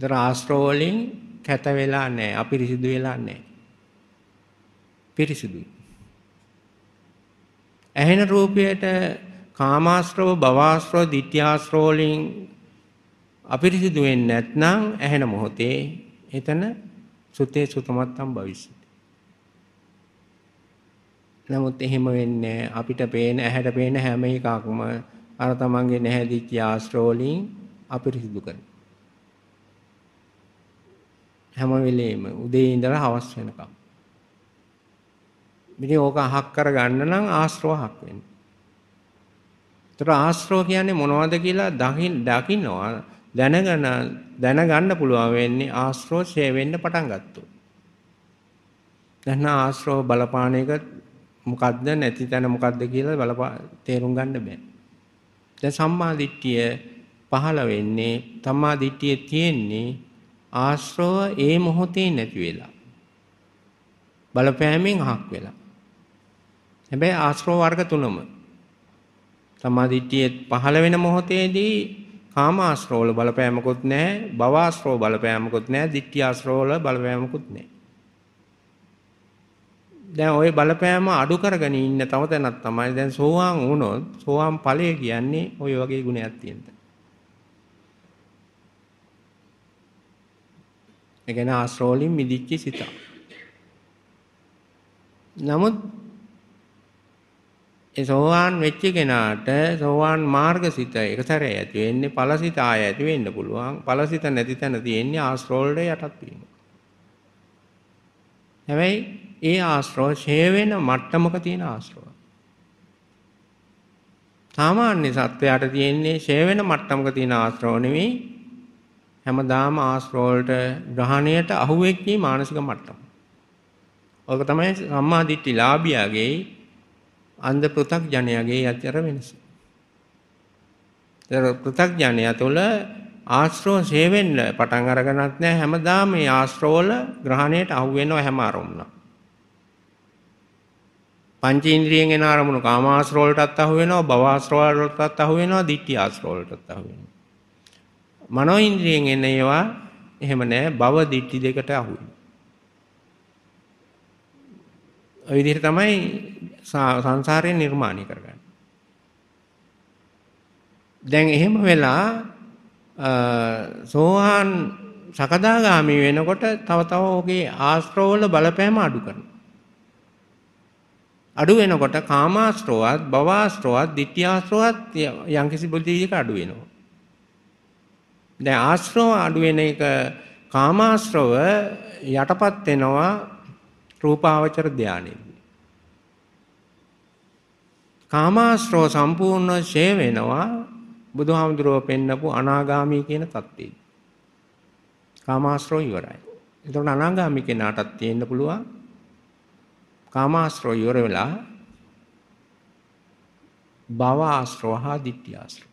ඒතර ආශ්‍රව වලින් කැත වෙලා නැහැ, අපිරිසිදු වෙලා නැහැ. පිරිසිදුයි. ඇහෙන රූපයට කාමාශ්‍රව, භවආශ්‍රව, ditthයාශ්‍රව වලින් අපිරිසිදු වෙන්නේ නැත්නම් ඇහෙන මොහොතේ එතන සුතේ සුතමත්තම් භවිෂ්‍යති. නමුත් එහෙම වෙන්නේ අපිට පේන ඇහැට පේන හැම එකක්ම අර තමන්ගේ නැහැදිච්ච ආශ්‍රෝලින් අපිරිසිදු කරන. හැම වෙලේම උදේ ඉඳලා හවස් වෙනකම්. ඉතින් ඕක අහක් කරගන්න නම් ආශ්‍රවහක් වෙන්න. ඒතර ආශ්‍රව කියන්නේ මොනවද කියලා දකින්නවා දැනගෙන දැනගන්න පුළුවන් වෙන්නේ ආශ්‍රව ෂේ වෙන්න පටන් ගත්තොත්. දැන් ආශ්‍රව බලපාන එක මොකද්ද නැති තැන මොකද්ද කියලා බලපා තේරුම් ගන්න බෑ. දැන් සම්මා දිට්ඨිය පහළ වෙන්නේ සම්මා දිට්ඨිය තියෙන්නේ ආශ්‍රව ඒ මොහොතේ නැති වෙලා. බලපෑමෙන් අහක් වෙලා. හැබැයි ආශ්‍රව වර්ග තුනම සමාධිත්‍යයේ පහළ වෙන මොහොතේදී කාම ආශ්‍රවවල බලපෑමකුත් නැහැ, භව ආශ්‍රව බලපෑමකුත් නැහැ, ditthi ආශ්‍රවවල බලපෑමකුත් නැහැ. දැන් ওই බලපෑම අඩු කරගෙන ඉන්න තව තැනක් තමයි දැන් සෝවාන් වුණොත් සෝවාන් ඵලය කියන්නේ ওই වගේ ගුණයක් තියෙනවා. එකන ආශ්‍රෝලින් මිදිච්චි සිතා. නමුත් ඒ සෝවාන් වෙච්ච කෙනාට සෝවාන් මාර්ග සිත එක සැරේ ඇති වෙන්නේ ඵලසිත ආය ඇති වෙන්න පුළුවන් ඵලසිත නැති තැන තියෙන්නේ ආශ්‍රෝල් වල යටත් වීම. හැබැයි ඒ ආශ්‍රෝ ඡේ වෙන මට්ටමක තියෙන ආශ්‍රෝ. සාමාන්‍ය සත්වයාට තියෙන්නේ ඡේ වෙන මට්ටමක තියෙන ආශ්‍රෝ නෙවෙයි හැමදාම ආශ්‍රෝලට ග්‍රහණයට අහු වෙච්චි මානසික මට්ටම. ඔක තමයි සම්මා දිට්ඨි ලාභියාගේ අන්ධ පෘථග්ජනයාගේ අතර වෙනස. ඒතර පෘථග්ජනයා තුළ ආශ්‍රෝ සේවෙන්න පටන් අරගනත් නැහැ හැමදාම මේ ආශ්‍රෝල ග්‍රහණයට අහු වෙනවා හැම අරමුණක්. පංචේන්ද්‍රියෙන් එන අරමුණු කාමාශ්‍රෝලටත් අහු වෙනවා භවආශ්‍රෝලටත් අහු වෙනවා දිට්ඨි ආශ්‍රෝලටත් අහු වෙනවා. මනෝ ඉන්ද්‍රියෙන් එන ඒවා එහෙම නෑ භව දිට්ටි දෙකට අහුයි. ඔය විදිහට තමයි සංසාරය නිර්මාණය කරගන්නේ. දැන් එහෙම වෙලා සෝහාන් සකදාගාමි වෙනකොට තව තව ඔහුගේ ආශ්‍රවවල බලපෑම අඩු කරනවා. අඩු වෙනකොට කාමාශ්‍රවත්, භවආශ්‍රවත්, ditthියාශ්‍රවත් යම්කිසි බුද්ධියක අඩු වෙනවා. දැන් ආශ්‍රව අඩු වෙන එක කාමාශ්‍රව යටපත් වෙනවා රූපාවචර ධානයේදී. කාමාශ්‍රව සම්පූර්ණ ඡේ වෙනවා බුදුහාමුදුරුව පෙන්නපු අනාගාමී කියන தත්ත්වෙයි. කාමාශ්‍රව ඉවරයි. එතකොට අනාගාමී කෙනාටත් තියෙන්න පුළුවන් කාමාශ්‍රව ඉවර වෙලා භව ආශ්‍රව හා ditthි ආශ්‍රව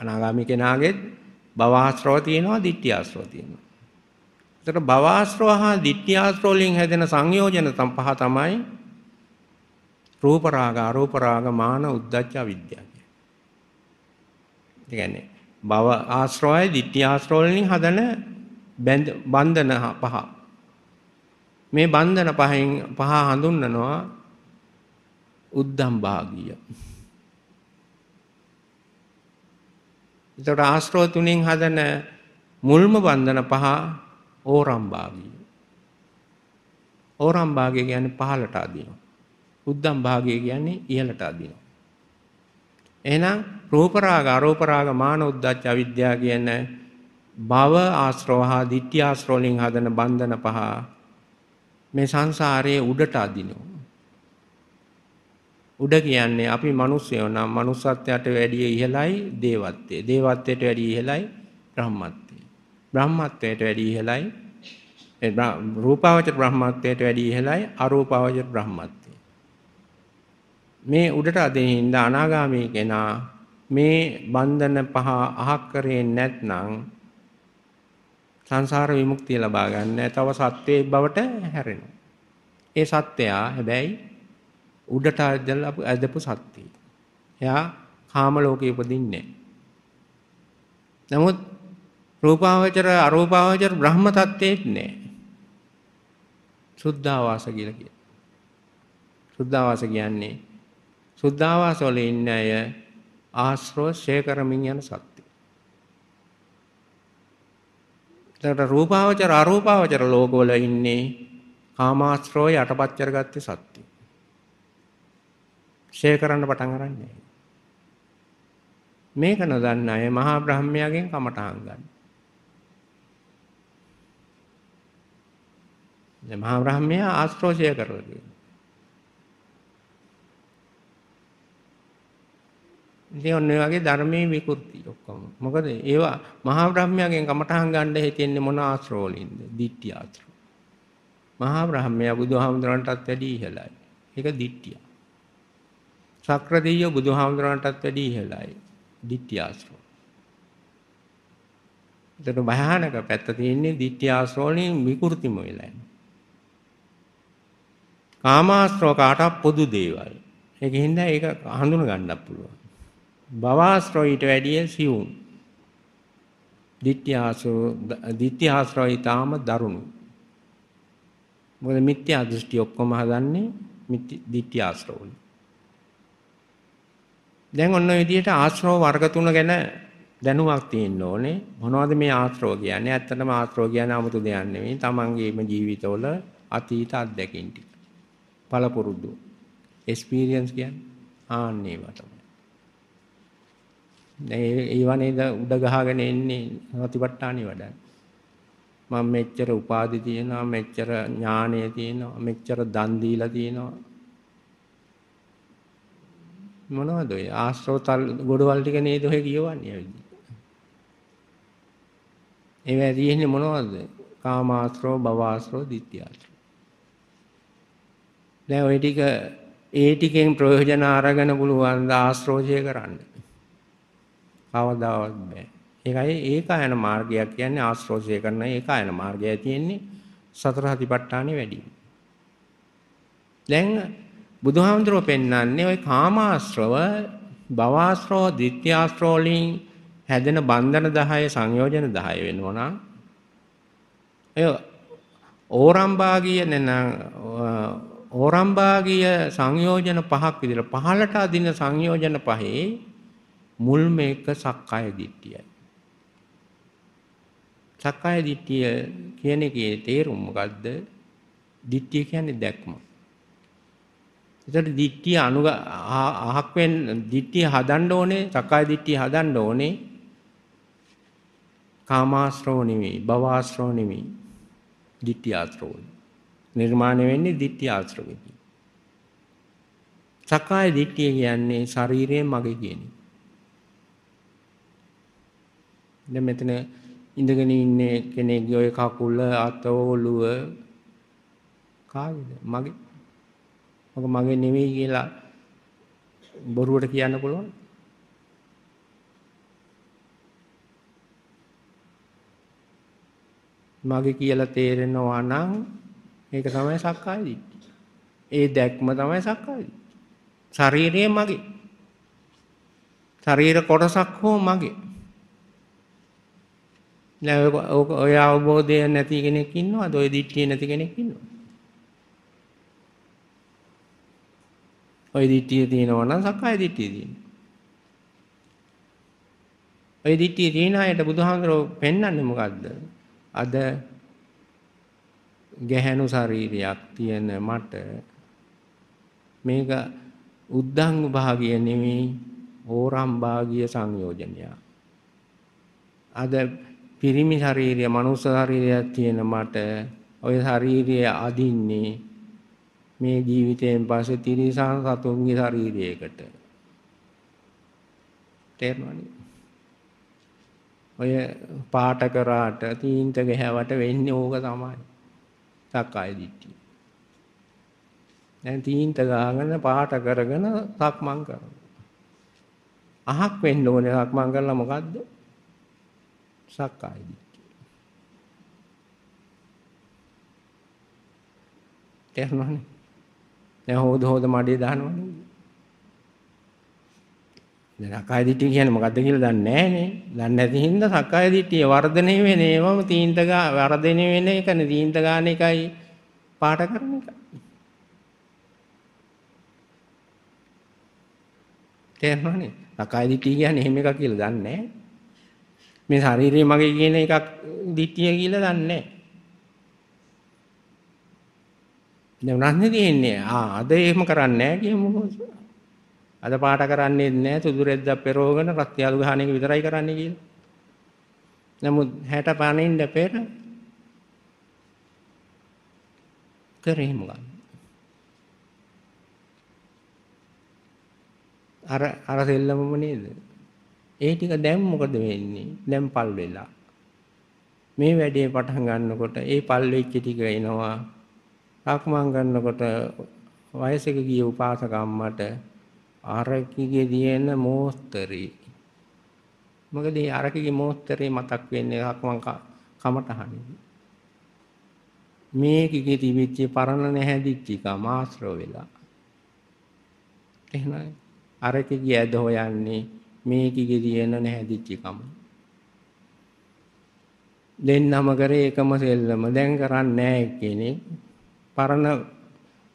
අනාගාමී කෙනාගෙත් භවආශ්‍රව තියෙනවා, ditthිආශ්‍රව තියෙනවා. ඒතර භවආශ්‍රව හා ditthිආශ්‍රව වලින් හැදෙන සංයෝජන තම පහ තමයි රූප රාග, අරූප රාග, මාන, උද්ධච්ච, අවිද්‍යාව කියන්නේ. ඒ කියන්නේ භව ආශ්‍රවයි, ditthි ආශ්‍රව වලින් හදන බන්ධන පහ. මේ බන්ධන පහෙන් පහ හඳුන්වනවා උද්දම් භාගිය. එතකොට ආශ්‍රව තුනෙන් හදන මුල්ම බන්ධන පහ ඕරම්භාගී. ඕරම්භාගය කියන්නේ පහලට අදිනවා. උද්දම් භාගය කියන්නේ ඉහළට අදිනවා. එහෙනම් රූප රාග අරූප රාග මාන උද්දච්ච අවිද්‍යාව කියන භව ආශ්‍රව හා ditthi ආශ්‍රවලින් හදන බන්ධන පහ මේ සංසාරයේ උඩට අදිනවා. උඩ කියන්නේ අපි මිනිස්සයෝ නම් manussත්වයට වැඩිය ඉහළයි දේවත්වය. දේවත්වයට වැඩිය ඉහළයි බ්‍රහ්මත්වය. බ්‍රහ්මත්වයට වැඩිය ඉහළයි ඒ රූපාවචර බ්‍රහ්මත්වයට වැඩිය ඉහළයි අරූපාවචර බ්‍රහ්මත්වය. මේ උඩට අදින්න අනාගාමී කෙනා මේ බන්ධන පහ අහක් කරේ නැත්නම් සංසාර විමුක්තිය ලබා ගන්න තව සත්වයේ බවට හැරෙනවා. ඒ සත්වයා හැබැයි උඩට අදල් ඇදපු සත්ති. එයා කාම ලෝකයේ උපදින්නේ නමුත් රූපාවචර අරූපාවචර බ්‍රහ්ම තත්ත්වෙත් නෑ. සුද්ධාවාස කියලා කියන. සුද්ධාවාස කියන්නේ සුද්ධාවාස වල ඉන්න අය ආශ්‍රව ශේකරමින් යන සත්‍ය. ඒතර රූපාවචර අරූපාවචර ලෝකවල ඉන්නේ කාමාශ්‍රව යටපත් කරගත්තේ සත්‍ය. ෂේ කරන්න පටන් අරන්නේ. මේක නොදන්න අය මහා බ්‍රහ්මයාගෙන් කමටහන් ගන්න. මහා බ්‍රහ්මයා ආශ්‍රෝෂය කරලා තියෙනවා. ඉතින් ඔන්න ඒ වගේ ධර්මයේ විකෘති ඔක්කොම. මොකද ඒවා මහා බ්‍රහ්මයාගෙන් කමඨහන් ගන්න හිතෙන්නේ මොන ආශ්‍රෝලින්ද? ditthි ආශ්‍රෝ. මහා බ්‍රහ්මයා බුදුහාමුදුරන්ටත් වැඩි ඉහළයි. ඒක ditthිය. සක්‍රදීය බුදුහාමුදුරන්ටත් වැඩි ඉහළයි. ditthiyasro. ඒතර භයානක පැත්ත තියෙන්නේ ditthiyasroණේ විකෘතිම වෙලා යන. කාමාශ්‍රව කාටත් පොදු දේවල්. ඒකින්ද ඒක හඳුන ගන්නත් පුළුවන්. භවශ්‍රව ඊට වැඩිය සියුම්. ditthiyasro ditthiyasro ඊටාම දරුණු. මොකද මිත්‍යා දෘෂ්ටි ඔක්කොම හදන්නේ මිත්‍යා ditthiyasro. දැන් ඔන්න ඔය විදිහට ආශ්‍රව වර්ග තුන ගැන දැනුමක් තියෙන්න ඕනේ. මොනවද මේ ආශ්‍රව කියන්නේ? ඇත්තටම ආශ්‍රව කියන්නේ 아무තු දෙයක් නෙවෙයි. තමන්ගේම ජීවිතවල අතීත අත්දැකීම් ටික. පළපුරුදු. එක්ස්පීරියන්ස් කියන්නේ ආන්නේ වටම. ඒවනේද උඩ ගහගෙන එන්නේ සතිපට්ඨානෙ වඩන්න. මම මෙච්චර උපාදි තියෙනවා, මෙච්චර ඥානය තියෙනවා, මෙච්චර දන් දීලා තියෙනවා, මොනවද ඔය ආශ්‍රව තල් ගොඩවල් ටික නේද ඔය කියවන්නේ ඇවිල්ලා. ඒවා තියෙන්නේ මොනවද? කාමාශ්‍රව, භවආශ්‍රව, ditthිආශ්‍රව. දැන් ওই ටික ඒ ටිකෙන් ප්‍රයෝජන අරගෙන පුළුවන් ආශ්‍රෝජය කරන්න. කවදාවත් බෑ. ඒකයි ඒකායන මාර්ගයක් කියන්නේ ආශ්‍රෝජය කරන ඒකායන මාර්ගය තියෙන්නේ සතර සතිපට්ඨානෙ වැඩි. දැන් බුදුහාමුදුරුව පෙන්වන්නේ ওই කාමාශ්‍රව, භවආශ්‍රව, ditthයාශ්‍රව වලින් හැදෙන බන්ධන 10 සංයෝජන 10 වෙනවා නම් ඒ ඕරම්භාගීය නැන ඕරම්භාගීය සංයෝජන පහක් විදිහට පහලට අදින සංයෝජන පහේ මුල්ම එක සක්කාය දිට්ඨියයි. සක්කාය දිට්ඨිය කියන එකේ තේරුම මොකද්ද? දිට්ඨිය කියන්නේ දැක්ම. එතකොට දිට්ඨිය අනුග අහක් වෙන්න දිට්ඨිය හදන්න ඕනේ සක්කාය දිට්ඨිය හදන්න ඕනේ කාමාශ්‍රව නෙවෙයි භවආශ්‍රව නෙවෙයි දිට්ඨිය ආශ්‍රව නිර්මාණය වෙන්නේ දිට්ඨිය ආශ්‍රවෙදී සක්කාය දිට්ඨිය කියන්නේ ශරීරයෙන් මගේ කියන්නේ දැන් මෙතන ඉඳගෙන ඉන්නේ කෙනෙක්ගේ ඔය කකුල අත ඔළුව කාගේද මගේ ඕක මගේ නෙමෙයි කියලා බොරුවට කියන්න පුළුවන්. මගේ කියලා තේරෙනවා නම් ඒක තමයි සක්කාය දිට්ඨිය. ඒ දැක්ම තමයි සක්කාය දිට්ඨිය. ශරීරය මගේ. ශරීර කොටසක් හෝ මගේ. දැන් ඔය අවබෝධය නැති කෙනෙක් ඉන්නවද? ඔය දිට්ඨිය නැති කෙනෙක් ඉන්නවද? ওই දිට්ඨිය තියෙනවා නම් සක්කාය දිට්ඨිය තියෙනවා. ওই දිට්ඨිය තියෙන අයට බුදුහාමුදුරෝ පෙන්වන්නේ මොකද්ද? අද ගැහැණු ශරීරයක් තියෙන මට මේක උද්දංග භාගය නෙවෙයි හෝරම් භාගීය සංයෝජනය. අද පිරිමි ශරීරය, මනුස්ස ශරීරයක් තියෙන මට ওই ශරීරය අදින්නේ මේ ජීවිතයෙන් පස්සේ තිරිසන් සතුන්ගේ ශරීරයකට තේරෙනවනේ ඔය පාට කරාට තීන්ත ගහවට වෙන්නේ ඕක තමයි සක්කාය දිට්ඨිය දැන් තීන්ත ගහගෙන පාට කරගෙන සක්මන් කරනවා අහක් වෙන්න ඕනේ සක්මන් කරලා මොකද්ද සක්කාය දිට්ඨිය තේරෙනවනේ දැන් හොද හොද මඩේ දානවනේ. දැන් සක්කාය දිට්ඨිය කියන්නේ මොකද්ද කියලා දන්නේ නැහනේ. දන්නේ නැති හින්දා සක්කාය දිට්ඨිය වර්ධනය වෙන ඒවම තීන්ත ගා වර්ධනය වෙන එකනේ තීන්ත ගාන එකයි පාට කරන එක. තේරුණානේ? සක්කාය දිට්ඨිය කියන්නේ එහෙම එකක් කියලා දන්නේ නැහැ. මේ ශරීරය මගේ කියන එකක් දිට්ඨිය කියලා දන්නේ නැහැ. නැවනන්නේ තියෙන්නේ. ආ අද එහෙම කරන්නේ නැහැ කියමුකෝ. අද පාට කරන්නේ නැහැ සුදු රෙද්දක් පෙරෝගෙන රත් යාළු ගහන එක විතරයි කරන්නේ කියලා. නමුත් 60 පණින්න පෙර කරේ මොකක්ද? අර අර සෙල්ලමම නේද? ඒ ටික දැන් මොකද වෙන්නේ? දැන් පල් වෙලා. මේ වැඩේ පටන් ගන්නකොට ඒ පල් වෙච්ච ටික එනවා සක්මන් කරනකොට වයසක ගිය උපාසක අම්මට අරකිගේ දින මෝස්තරේ මොකද මේ අරකිගේ මෝස්තරේ මතක් වෙන්නේ සක්මන් කමටහනේ මේකෙ තිබිච්ච පරණ නැහැදිච්ච එක මාස්රෝ වෙලා එහෙනම් අරකිගේ ඇද හොයන්නේ මේකෙ දින නැහැදිච්ච කම දෙන්නම කරේ එකම සෙල්ලම දැන් කරන්නේ නැහැ කෙනෙක් පරණ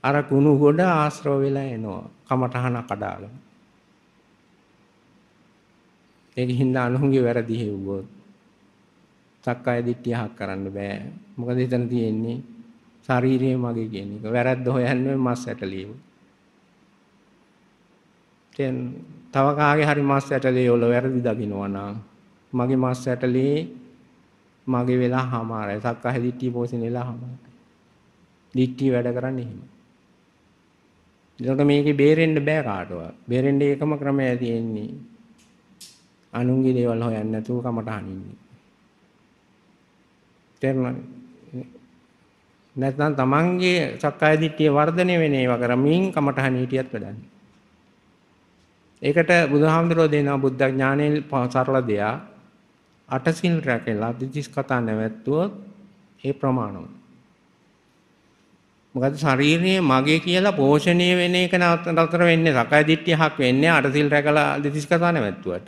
අර කුණු ගොඩ ආශ්‍රව වෙලා එනවා. කමටහන කඩාගෙන. ඒක හින්දා අනුන්ගේ වැරදි හෙව්වොත් සක්කාය දිට්ඨිය හක් කරන්න බෑ. මොකද එතන තියෙන්නේ ශරීරය මගේ කියන එක. වැරද්ද හොයන්නේ මස් ඇටලියව. දැන් තව කාගේ හරි මස් ඇටලිය වල වැරදි දකින්නවා නම් මගේ මස් ඇටලියේ මගේ වෙලා හමාරයි. සක්කාය දිට්ඨිය පෝෂණය වෙලා හමාරයි. දිට්ඨිය වැඩ කරන්නේ එහෙම. ඒකට මේකේ බේරෙන්න බෑ කාටවත්. බේරෙන්න එකම ක්‍රමය තියෙන්නේ. අනුන්ගේ දේවල් හොයන්නේ නැතුව කමටහන් ඉන්නේ. තේරුණාද? නැත්නම් තමන්ගේ සක්කාය දිට්ඨිය වර්ධනය වෙන ඒවා කරමින් කමටහන් හිටියත් වැඩන්නේ. ඒකට බුදුහාමුදුරෝ දෙනවා බුද්ධ ඥානයේ සරල දෙයක්. අටසිල් රැකලා දිදිස් කතා නැවැත්තුවොත් ඒ ප්‍රමාණවත්. මොකද ශරීරයේ මගේ කියලා පෝෂණය වෙන එක නතර වෙන්නේ සකය දිට්ඨියක් වෙන්නේ අටසිල් රැකලා දෙතිස් කතා නැවැත්තුවට.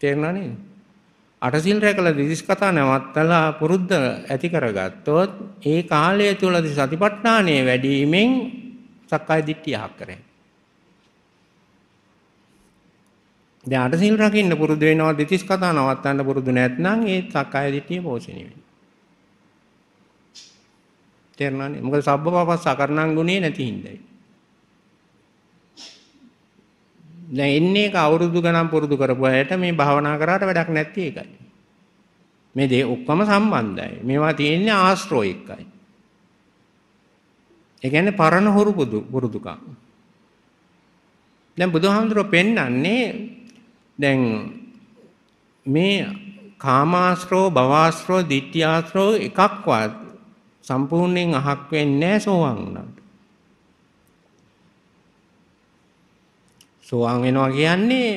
තේරුණා නේද? අටසිල් රැකලා දෙතිස් කතා නැවත්තලා පුරුද්ද ඇති කරගත්තොත් ඒ කාලය තුලදී සතිපට්ඨානයේ වැඩිවීමෙන් සකය දිට්ඨියක් කරේ. දැන් අටසිල් රකින්න පුරුදු වෙනවා දෙතිස් කතා නවත්තන්න පුරුදු නැත්නම් ඒ සකය දිට්ඨිය පෝෂණය වෙනවා. තේරෙනවනේ. මොකද සබ්බපාපස් සකරණං ගුණේ නැති හින්දායි. දැන් එන්නේ ඒක අවුරුදු ගණන් පුරුදු කරපුවාට මේ භාවනා කරාට වැඩක් නැති එකයි. මේ දේ ඔක්කොම සම්බන්ධයි. මේවා තියෙන්නේ ආශ්‍රෝය එකයි. ඒ කියන්නේ පරණ හොරු පුදු පුරුදුකම්. දැන් බුදුහාමුදුරුවෝ පෙන්වන්නේ දැන් මේ කාමාශ්‍රෝ භවආශ්‍රෝ ditthියාශ්‍රෝ එකක්වත් සම්පූර්ණයෙන් අහක් වෙන්නේ නැහැ සෝවාන් වුණාට. සෝවාන් වෙනවා කියන්නේ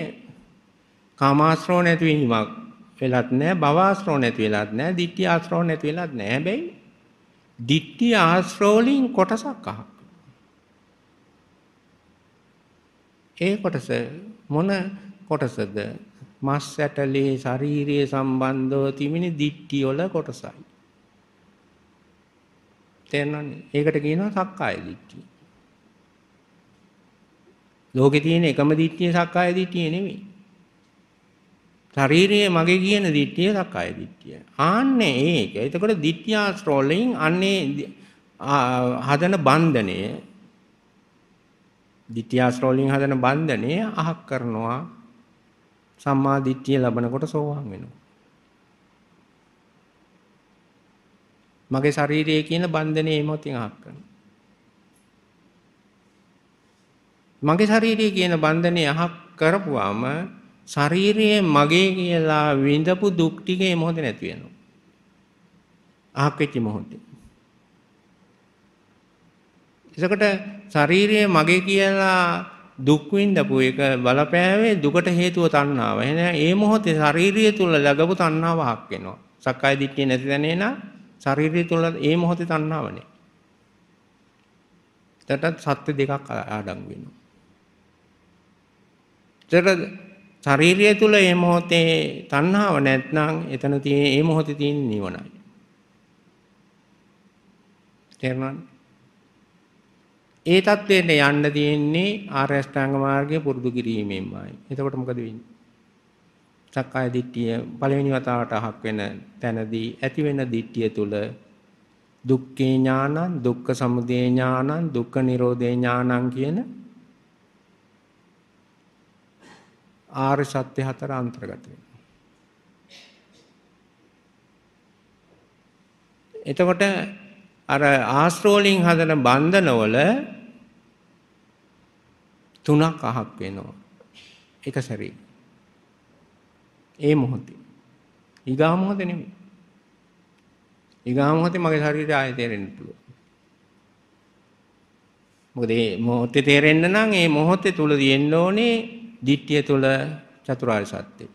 කාමාශ්‍රෝ නැති වීමක් වෙලත් නැහැ, භවආශ්‍රෝ නැති වෙලත් නැහැ, ditthi ආශ්‍රෝ නැති වෙලත් නැහැ. හැබැයි ditthi ආශ්‍රෝ වලින් කොටසක් අහක්. ඒ කොටස මොන කොටසද? මස් ඇටලේ ශාරීරිය සම්බන්ධව තිබෙන ditthi වල කොටසයි. තේරෙනවන්නේ. ඒකට කියනවා සක්කාය දිට්ඨිය. ලෝකේ තියෙන එකම දිට්ඨිය සක්කාය දිට්ඨිය නෙමෙයි. ශරීරයේ මගේ කියන දිට්ඨිය සක්කාය දිට්ඨිය. ආන්නේ ඒක. එතකොට දිට්ඨියාස්ත්‍රෝලින් අන්නේ හදන බන්ධනය දිට්ඨියාස්ත්‍රෝලින් හදන බන්ධනය අහක් කරනවා. සම්මා දිට්ඨිය ලැබනකොට සෝවාන් වෙනවා. මගේ ශරීරයේ කියන බන්ධනය එමොතින් අහක් කරනවා. මගේ ශරීරයේ කියන බන්ධනය අහක් කරපුවාම ශරීරයේ මගේ කියලා විඳපු දුක් ටික ඒ මොහොතේ නැති වෙනවා. අහක් වෙච්ච මොහොතේ. එසකට ශරීරයේ මගේ කියලා දුක් විඳපු එක බලපෑවේ දුකට හේතුව තණ්හාව. එහෙනම් ඒ මොහොතේ ශාරීරිය තුල ලැබපු තණ්හාවක් වෙනවා. සක්කාය දිට්ඨිය නැති දැනේ නම් ශරීරය තුල ඒ මොහොතේ තණ්හාව නැහැ. එතටත් සත්‍ය දෙකක් ආඩම් වෙනවා. එතට ශරීරය තුල ඒ මොහොතේ තණ්හාව නැත්නම් එතන තියෙන ඒ මොහොතේ තියෙන නිවනයි. තේරුණාද? ඒ தත්වයට යන්න තියෙන්නේ ආර්ය අෂ්ටාංග මාර්ගය පුරුදු කිරීමෙන්මයි. එතකොට මොකද වෙන්නේ? සක්කාය දිට්ඨිය පළවෙනි වතාවට අහක් වෙන තැනදී ඇති වෙන දිට්ඨිය තුල දුක්ඛේ ඥානං දුක්ඛ සමුදය ඥානං දුක්ඛ නිරෝධේ ඥානං කියන ආර්ය සත්‍ය හතර අන්තර්ගත වෙනවා. එතකොට අර ආස්ත්‍රෝලින් හදන බන්ධනවල තුනක් අහක් වෙනවා. එක සැරේ ඒ මොහොතේ. ඊගා මොහොතේ නෙමෙයි. ඊගා මොහොතේ මගේ ශරීරය ආයෙ තේරෙන්න පුළුවන්. මොකද මේ මොහොතේ තේරෙන්න නම් මේ මොහොතේ තුල තියෙන්න ඕනේ ධිට්ඨිය තුල චතුරාර්ය සත්‍යය.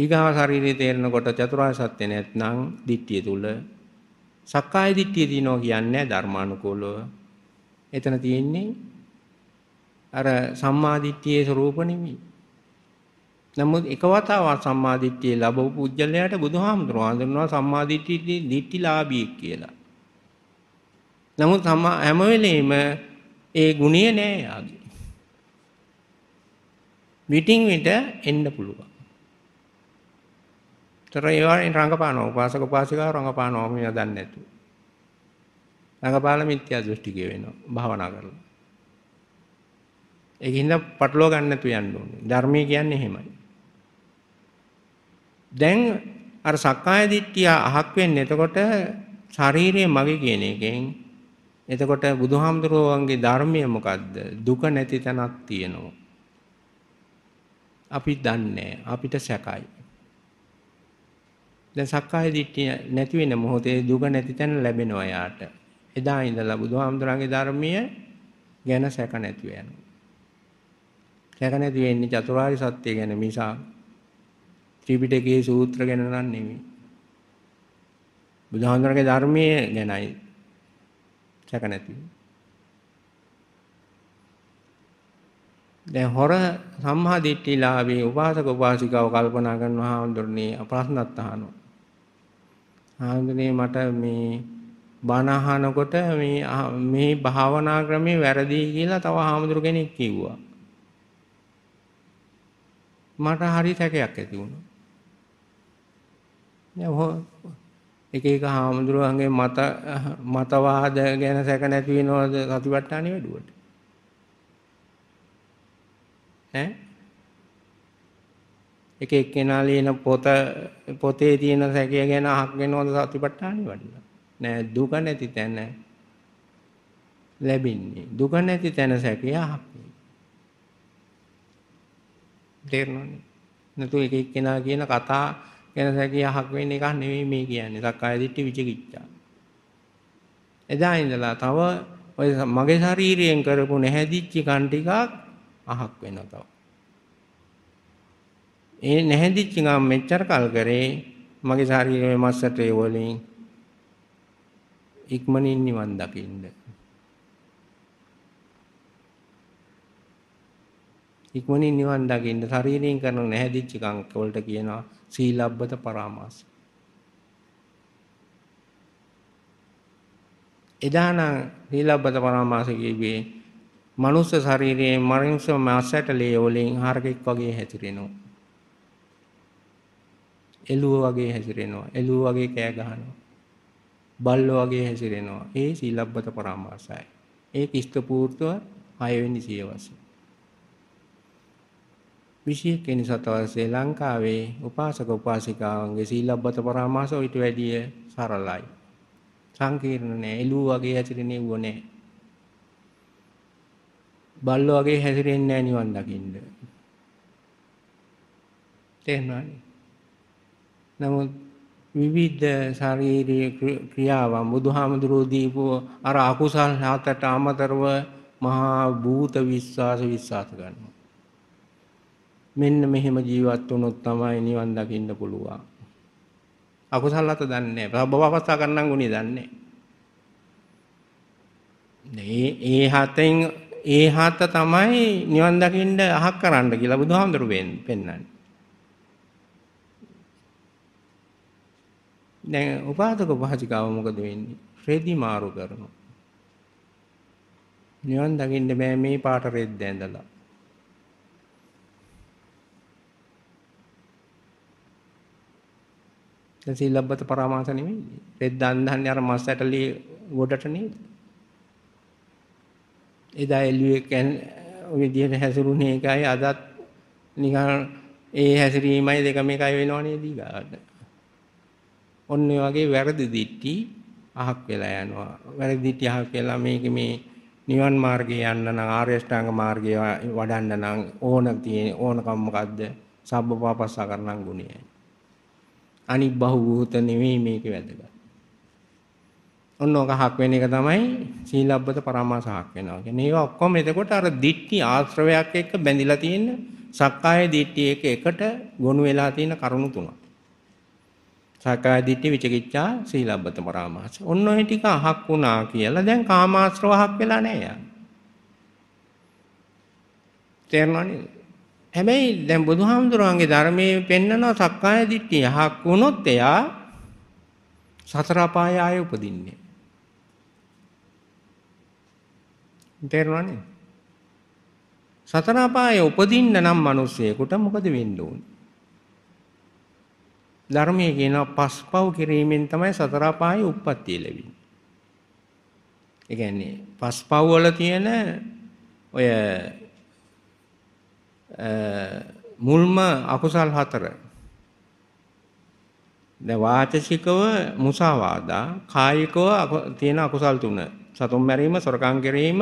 ඊගා ශරීරය තේරෙනකොට චතුරාර්ය සත්‍ය නැත්නම් ධිට්ඨිය තුල සක්කාය දිට්ඨිය දිනවා කියන්නේ ධර්මානුකූලව. එතන තියෙන්නේ අර සම්මා දිට්ඨියේ ස්වરૂප නෙමෙයි. නමුත් එක වතාවක් සම්මාදිට්ඨිය ලැබපු පුජ්‍යලයට බුදුහාමුදුරුවෝ හඳුන්වනවා සම්මාදිට්ඨිය නිට්ටිලාභී කියලා. නමුත් හැම වෙලෙම ඒ ගුණය නෑ යාගේ. විටින් විට එන්න පුළුවන්. තරයවරෙන් රංගපානෝ උපාසක උපාසිකාව රංගපානෝ මිය දන්නේ නැතු. රංගපාල මිත්‍යා දෘෂ්ටිකය වෙනවා භාවනා කරලා. ඒකින්ද පටලවා ගන්න නැතු යන්න ඕනේ. ධර්මයේ කියන්නේ එහෙමයි. දැන් අර සක්කාය දිට්ඨිය අහක් වෙන්නේ එතකොට ශරීරය මගේ කියන එකෙන් එතකොට බුදුහාමුදුරුවන්ගේ ධර්මය මොකද්ද දුක නැති තැනක් තියෙනවා අපි දන්නේ අපිට සැකයි දැන් සක්කාය දිට්ඨිය නැති වෙන මොහොතේ දුක නැති තැන ලැබෙනවා යාට එදා ඉඳලා බුදුහාමුදුරන්ගේ ධර්මය ගැන සැක නැති වෙනවා සැක නැති වෙන්නේ චතුරාර්ය සත්‍ය ගැන මිසක් ත්‍රිපිටකයේ සූත්‍ර ගැන නම් නෙමෙයි. බුදුහාමුදුරගේ ධර්මයේ ගැනයි සැක නැති. දැන් හොර සම්මා දිට්ඨිලාභේ උපාසක උපාසිකාව කල්පනා කරනවා හාමුදුරනේ ප්‍රශ්නත් අහනවා. හාමුදුරනේ මට මේ බණ අහනකොට මේ මේ භාවනා ක්‍රමේ වැරදි කියලා තව හාමුදුර කෙනෙක් කිව්වා. මට හරි සැකයක් ඇති වුණා. එක එක හාමුදුරුවන්ගේ මත මතවාද ගැන සැක නැති වෙනවද සතිපට්ඨානෙ වැඩුවට ඈ එක එක්කෙනා ලියන පොත පොතේ තියෙන සැකය ගැන අහගෙනවද සතිපට්ඨානෙ වඩන නෑ දුක නැති තැන ලැබින්නේ දුක නැති තැන සැකය අහන්නේ දෙරණනේ නතු එක එක්කෙනා කියන කතා ගැන සැකේ අහක් වෙන එකක් නෙමෙයි මේ කියන්නේ. සක්කාය දිට්ඨි විචිකිච්ඡා. එදා ඉඳලා තව ඔය මගේ ශරීරයෙන් කරපු නැහැදිච්ච කන් ටිකක් අහක් වෙනවා තව. ඒ නැහැදිච්ච ගම් මෙච්චර කල් කරේ මගේ ශරීරයේ මස්සටේ වලින් ඉක්මනින් නිවන් දකින්න. ඉක්මනින් නිවන් දකින්න ශරීරයෙන් කරන නැහැදිච්ච කංක වලට කියනවා සීලබ්බත පරාමාස. එදානම් සීලබ්බත පරාමාස කියුවේ මනුස්ස ශරීරයේ මරින්ස මාසැටලේ වලින් හරකෙක් වගේ හැතිරෙනවා. එළුව වගේ හැසිරෙනවා. එළුව වගේ කෑ ගහනවා. බල්ලෝ වගේ හැසිරෙනවා. ඒ සීලබ්බත පරාමාසයි. ඒ කිෂ්ඨපූර්තව 6 වෙනි සියවසේ. විශේෂ කෙනි සතවසේ ලංකාවේ උපාසක උපාසිකාවන්ගේ සීලබ්බත පරාමාස ඊට වැඩිය සරලයි. සංකීර්ණ නෑ. එළුව වගේ හැසිරෙන්නේ ඌ නෑ. බල්ලෝ වගේ හැසිරෙන්නේ නෑ නිවන් දකින්න. තේරෙනවනේ. නමුත් විවිධ ශාරීරික ක්‍රියාවන් බුදුහාමුදුරෝ දීපු අර අකුසල් හතට අමතරව මහා භූත විශ්වාස විශ්වාස කරනවා. මෙන්න මෙහෙම ජීවත් වුණොත් තමයි නිවන් දකින්න පුළුවන්. අකුසල් අත දන්නේ නැහැ. බව අවස්ථා ගන්නන් ගුණේ දන්නේ නැහැ. ඒ හතෙන් ඒ හත තමයි නිවන් දකින්න අහක් කරන්න කියලා බුදුහාමුදුරු පෙන්නන්නේ. දැන් උපාදක උපාසිකාව මොකද වෙන්නේ? රෙදි මාරු කරනවා. නිවන් දකින්න බෑ මේ පාට රෙද්ද ඇඳලා. දැන් සීලබ්බත පරාමාස නෙමෙයි. රෙද්දන් දන්නේ අර මස් ඇටලිය ගොඩට නේද? එදා එළුවේ කැන් විදියට හැසිරුනේ ඒකයි අදත් නිකන් ඒ හැසිරීමයි දෙක මේකයි වෙනව නේද ඊගාට. ඔන්න ඒ වගේ වැරදි දිට්ටි අහක් වෙලා යනවා. වැරදි දිට්ටි අහක් වෙලා මේක මේ නිවන් මාර්ගේ යන්න නම් ආර්ය ශ්‍රාංග මාර්ගේ වඩන්න නම් ඕන තියෙන ඕනකම් මොකද්ද? සබ්බපාපස්සා කරණං ගුණයයි. අනිබ්බහූත නෙවෙයි මේකේ වැදගත්. ඔන්න ඔක හක් වෙන එක තමයි සීලබ්බත පරමාසහක් වෙනවා කියන්නේ. ඒක ඔක්කොම එතකොට අර දිට්ටි ආශ්‍රවයක් එක්ක බැඳිලා තියෙන සක්කාය දිට්ටි එක එකට ගොනු වෙලා තියෙන කරුණු තුනක්. සක්කාය දිට්ඨි විචිකිච්ඡා සීලබ්බත පරාමාස. ඔන්න ඔය ටික අහක් වුණා කියලා දැන් කාමාශ්‍රවහක් වෙලා නැහැ යා. තේරෙනවද? හැබැයි දැන් බුදුහාමුදුරන්ගේ ධර්මයේ පෙන්නන සක්කාය දිට්ඨිය යහක් වුණොත් එයා සතර අපාය ආය උපදින්නේ. තේරුණානේ? සතර අපායේ උපදින්න නම් මිනිස්සෙකුට මොකද වෙන්න ඕනේ? ධර්මයේ කියන පස්පව් කිරීමෙන් තමයි සතර අපායේ උප්පත්තිය ලැබෙන්නේ. ඒ කියන්නේ පස්පව් වල තියෙන ඔය මුල්ම අකුසල් හතර දැන් වාචසිකව මුසාවාදා කායිකව තියෙන අකුසල් තුන සතුම් මැරීම සොරකම් කිරීම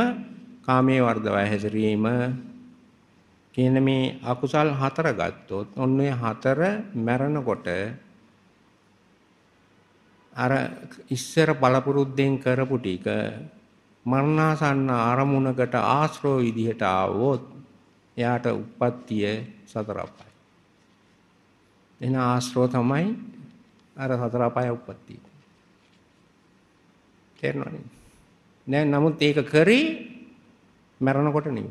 කාමයේ වර්ධවය හැසිරීම කියන මේ අකුසල් හතර ගත්තොත් ඔන්න ඔය හතර මැරෙනකොට අර ඉස්සර බලපුරුද්දෙන් කරපු ටික මරණාසන්න අරමුණකට ආශ්‍රෝ විදිහට ආවොත් එයාට උප්පත්තිය සතර අපාය. එන ආශ්‍රව තමයි අර සතර අපාය උප්පත්තිය. තේරෙනවද? නෑ නමුත් ඒක කරේ මරණකොට නෙමෙයි.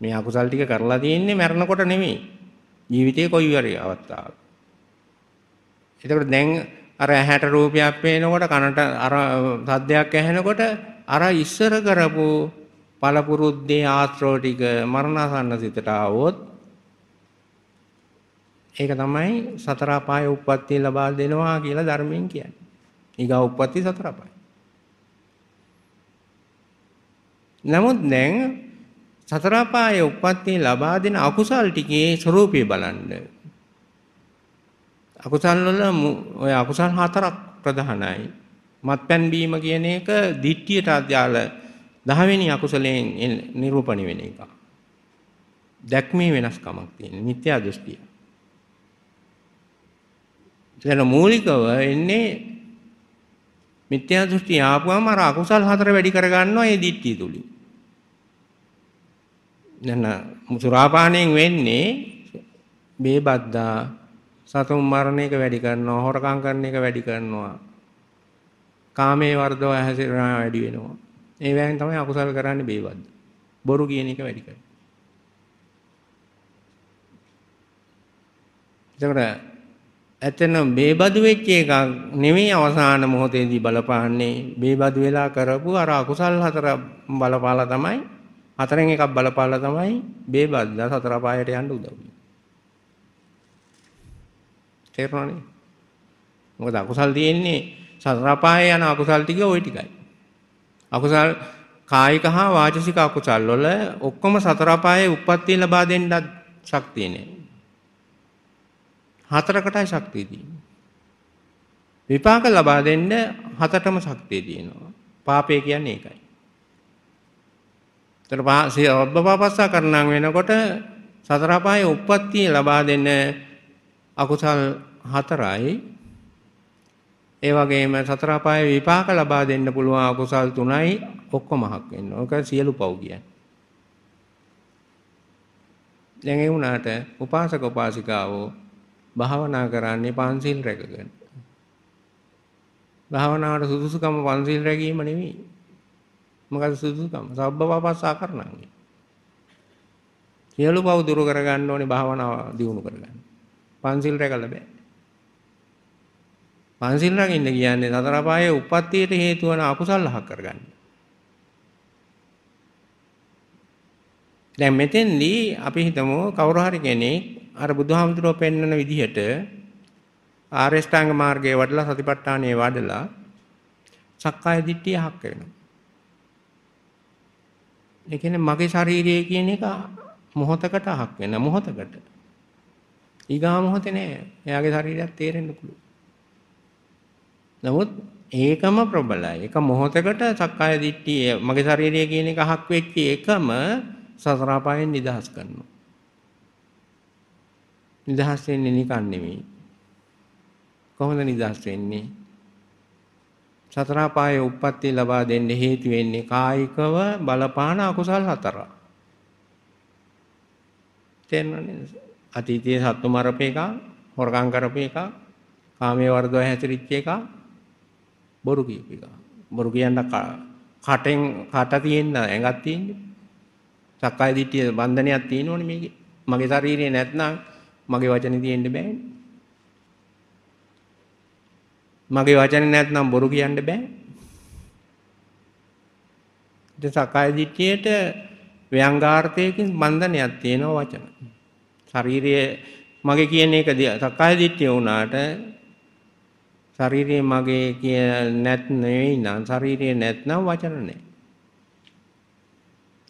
මේ අකුසල් ටික කරලා තියෙන්නේ මරණකොට නෙමෙයි. ජීවිතේ කොයි වරි අවස්ථාවක. එතකොට දැන් අර ඇහැට රූපයක් පේනකොට කනට අර සද්දයක් ඇහෙනකොට අර ඉස්සර කරපු පළපුරුද්දේ ආශ්‍රෝ ටික මරණාසන්න සිතට આવොත් ඒක තමයි සතර අපාය උප්පත්තිය ලබා දෙනවා කියලා ධර්මයෙන් කියන්නේ. ඊගා උප්පත්ති සතර අපාය. නමුත් දැන් සතර අපාය උප්පත්තිය ලබා දෙන අකුසල් ටිකේ ස්වરૂපය බලන්න. අකුසල් වල ඔය අකුසල් හතරක් ප්‍රධානයි. මත්පැන් බීම කියන එක දිට්ඨියට අධ්‍යාල දහවෙනි අකුසලයෙන් නිරූපණය වෙන එක. දැක්මේ වෙනස්කමක් තියෙන මිත්‍යා දෘෂ්ටිය. දැන් මූලිකව එන්නේ මිත්‍යා දෘෂ්ටි ආපුවම අර අකුසල් හතර වැඩි කරගන්නවා ඒ දිට්ඨිය තුලින්. නන මුසුරාපාණයෙන් වෙන්නේ බේබද්දා සතුන් මරණ එක වැඩි කරනවා හොරකම් කරන එක වැඩි කරනවා කාමයේ වර්ධව හැසිරෙනවා වැඩි වෙනවා ඒ වෑයෙන් තමයි අකුසල් කරන්නේ බේවද්ද. බොරු කියන එක වැඩි කරනවා. එතකොට ඇතන බේබදු වෙච්ච එකක් නෙවෙයි අවසාන මොහොතේදී බලපාන්නේ බේබදු වෙලා කරපු අර අකුසල් හතර බලපාලා තමයි හතරෙන් එකක් බලපාලා තමයි බේබද්දා සතර පායට යන්න උදව් වෙන්නේ. තේරුණානේ? මොකද අකුසල් තියෙන්නේ සතර පාය යන අකුසල් ටික ওই ටිකයි. අකුසල් කායික හා වාචසික අකුසල් වල ඔක්කොම සතර පායේ උප්පත්තිය ලබා දෙන්නත් ශක්තිය නෑ. හතරකටයි ශක්තිය තියෙන්නේ. විපාක ලබා දෙන්න හතටම ශක්තිය තියෙනවා. පාපය කියන්නේ ඒකයි. ඒතර පාසී රබ්බ පාපස්සා කරණම් වෙනකොට සතර පායේ උප්පත්තිය ලබා දෙන්න අකුසල් හතරයි ඒ වගේම සතර අපායේ විපාක ලබා දෙන්න පුළුවන් අකුසල් තුනයි ඔක්කොම හක් වෙන්න. ඕක සියලු පව් කියන්නේ. දැන් ඒ වුණාට උපාසක උපාසිකාවෝ භාවනා කරන්නේ පන්සිල් රැකගෙන. භාවනාවට සුදුසුකම පන්සිල් රැකීම නෙවෙයි. මොකද සුදුසුකම සබ්බපාපස්සා කරණන්නේ. සියලු පව් දුරු කරගන්න ඕනේ භාවනාව දියුණු කරගන්න. පන්සිල් රැකලා බෑ. පන්සිල් රකින්න කියන්නේ සතර පායේ උප්පත්තියට හේතු වන අකුසල් අහ කරගන්න. දැන් මෙතෙන්දී අපි හිතමු කවුරු හරි කෙනෙක් අර බුදුහාමුදුරුවෝ පෙන්වන විදිහට ආරේෂ්ඨාංග මාර්ගයේ වඩලා සතිපට්ඨානයේ වඩලා සක්කාය දිට්ඨිය හක් වෙනවා. ඒ කියන්නේ මගේ ශරීරය කියන එක මොහොතකට හක් වෙන මොහොතකට. ඊගා මොහොතේ නෑ. එයාගේ ශරීරයක් තේරෙන්න පුළුවන්. නමුත් ඒකම ප්‍රබලයි. එක මොහොතකට සක්කාය දිට්ඨිය මගේ ශරීරය කියන එක අහක් වෙච්ච එකම සසර අපායෙන් නිදහස් කරනවා. නිදහස් වෙන්නේ නිකන් නෙමෙයි. කොහොමද නිදහස් වෙන්නේ? සතර අපායේ උප්පත්ති ලබා දෙන්න හේතු වෙන්නේ කායිකව බලපාන අකුසල් හතරක්. තේරෙනවද? අතීතයේ සත්තු මරපේක, හොරකම් කරපේක, කාමයේ වර්ධව හැසිරිච්ච එකක් බොරු කියප එක. බොරු කියන්න කටෙන් කට තියෙන්න ඇඟක් තියෙන්නේ. සක්කාය දිට්ඨිය බන්ධනයක් තියෙනෝනේ මේකේ. මගේ ශරීරේ නැත්නම් මගේ වචනේ තියෙන්න බෑනේ. මගේ වචනේ නැත්නම් බොරු කියන්න බෑ. ඒ සක්කාය දිට්ඨියට ව්‍යංගාර්ථයකින් බන්ධනයක් තියෙනවා වචන. ශරීරයේ මගේ කියන එක සක්කාය දිට්ඨිය වුණාට ශරීරය මගේ කිය නැත් නෙවෙයි නම් ශරීරය නැත්නම් වචන නැහැ.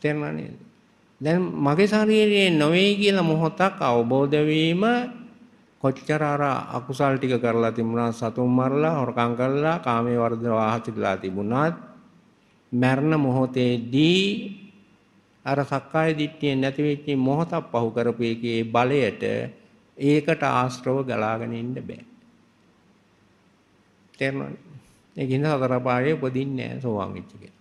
තේරුණා නේද? දැන් මගේ ශරීරයේ නොවේ කියලා මොහොතක් අවබෝධ වීම කොච්චර අර අකුසල් ටික කරලා තිබුණා සතුන් මරලා හොරකම් කරලා කාමයේ වර්ධන වාහතිලා තිබුණත් මරණ මොහොතේදී අර සක්කාය දිට්ඨිය නැති වෙච්ච මොහොතක් පහු කරපු එකේ බලයට ඒකට ආශ්‍රව ගලාගෙන ඉන්න බෑ තේරෙනවනේ. ඒක නිසා සතර පායේ උපදින්නේ නැහැ සෝවාන් වෙච්ච කෙනා.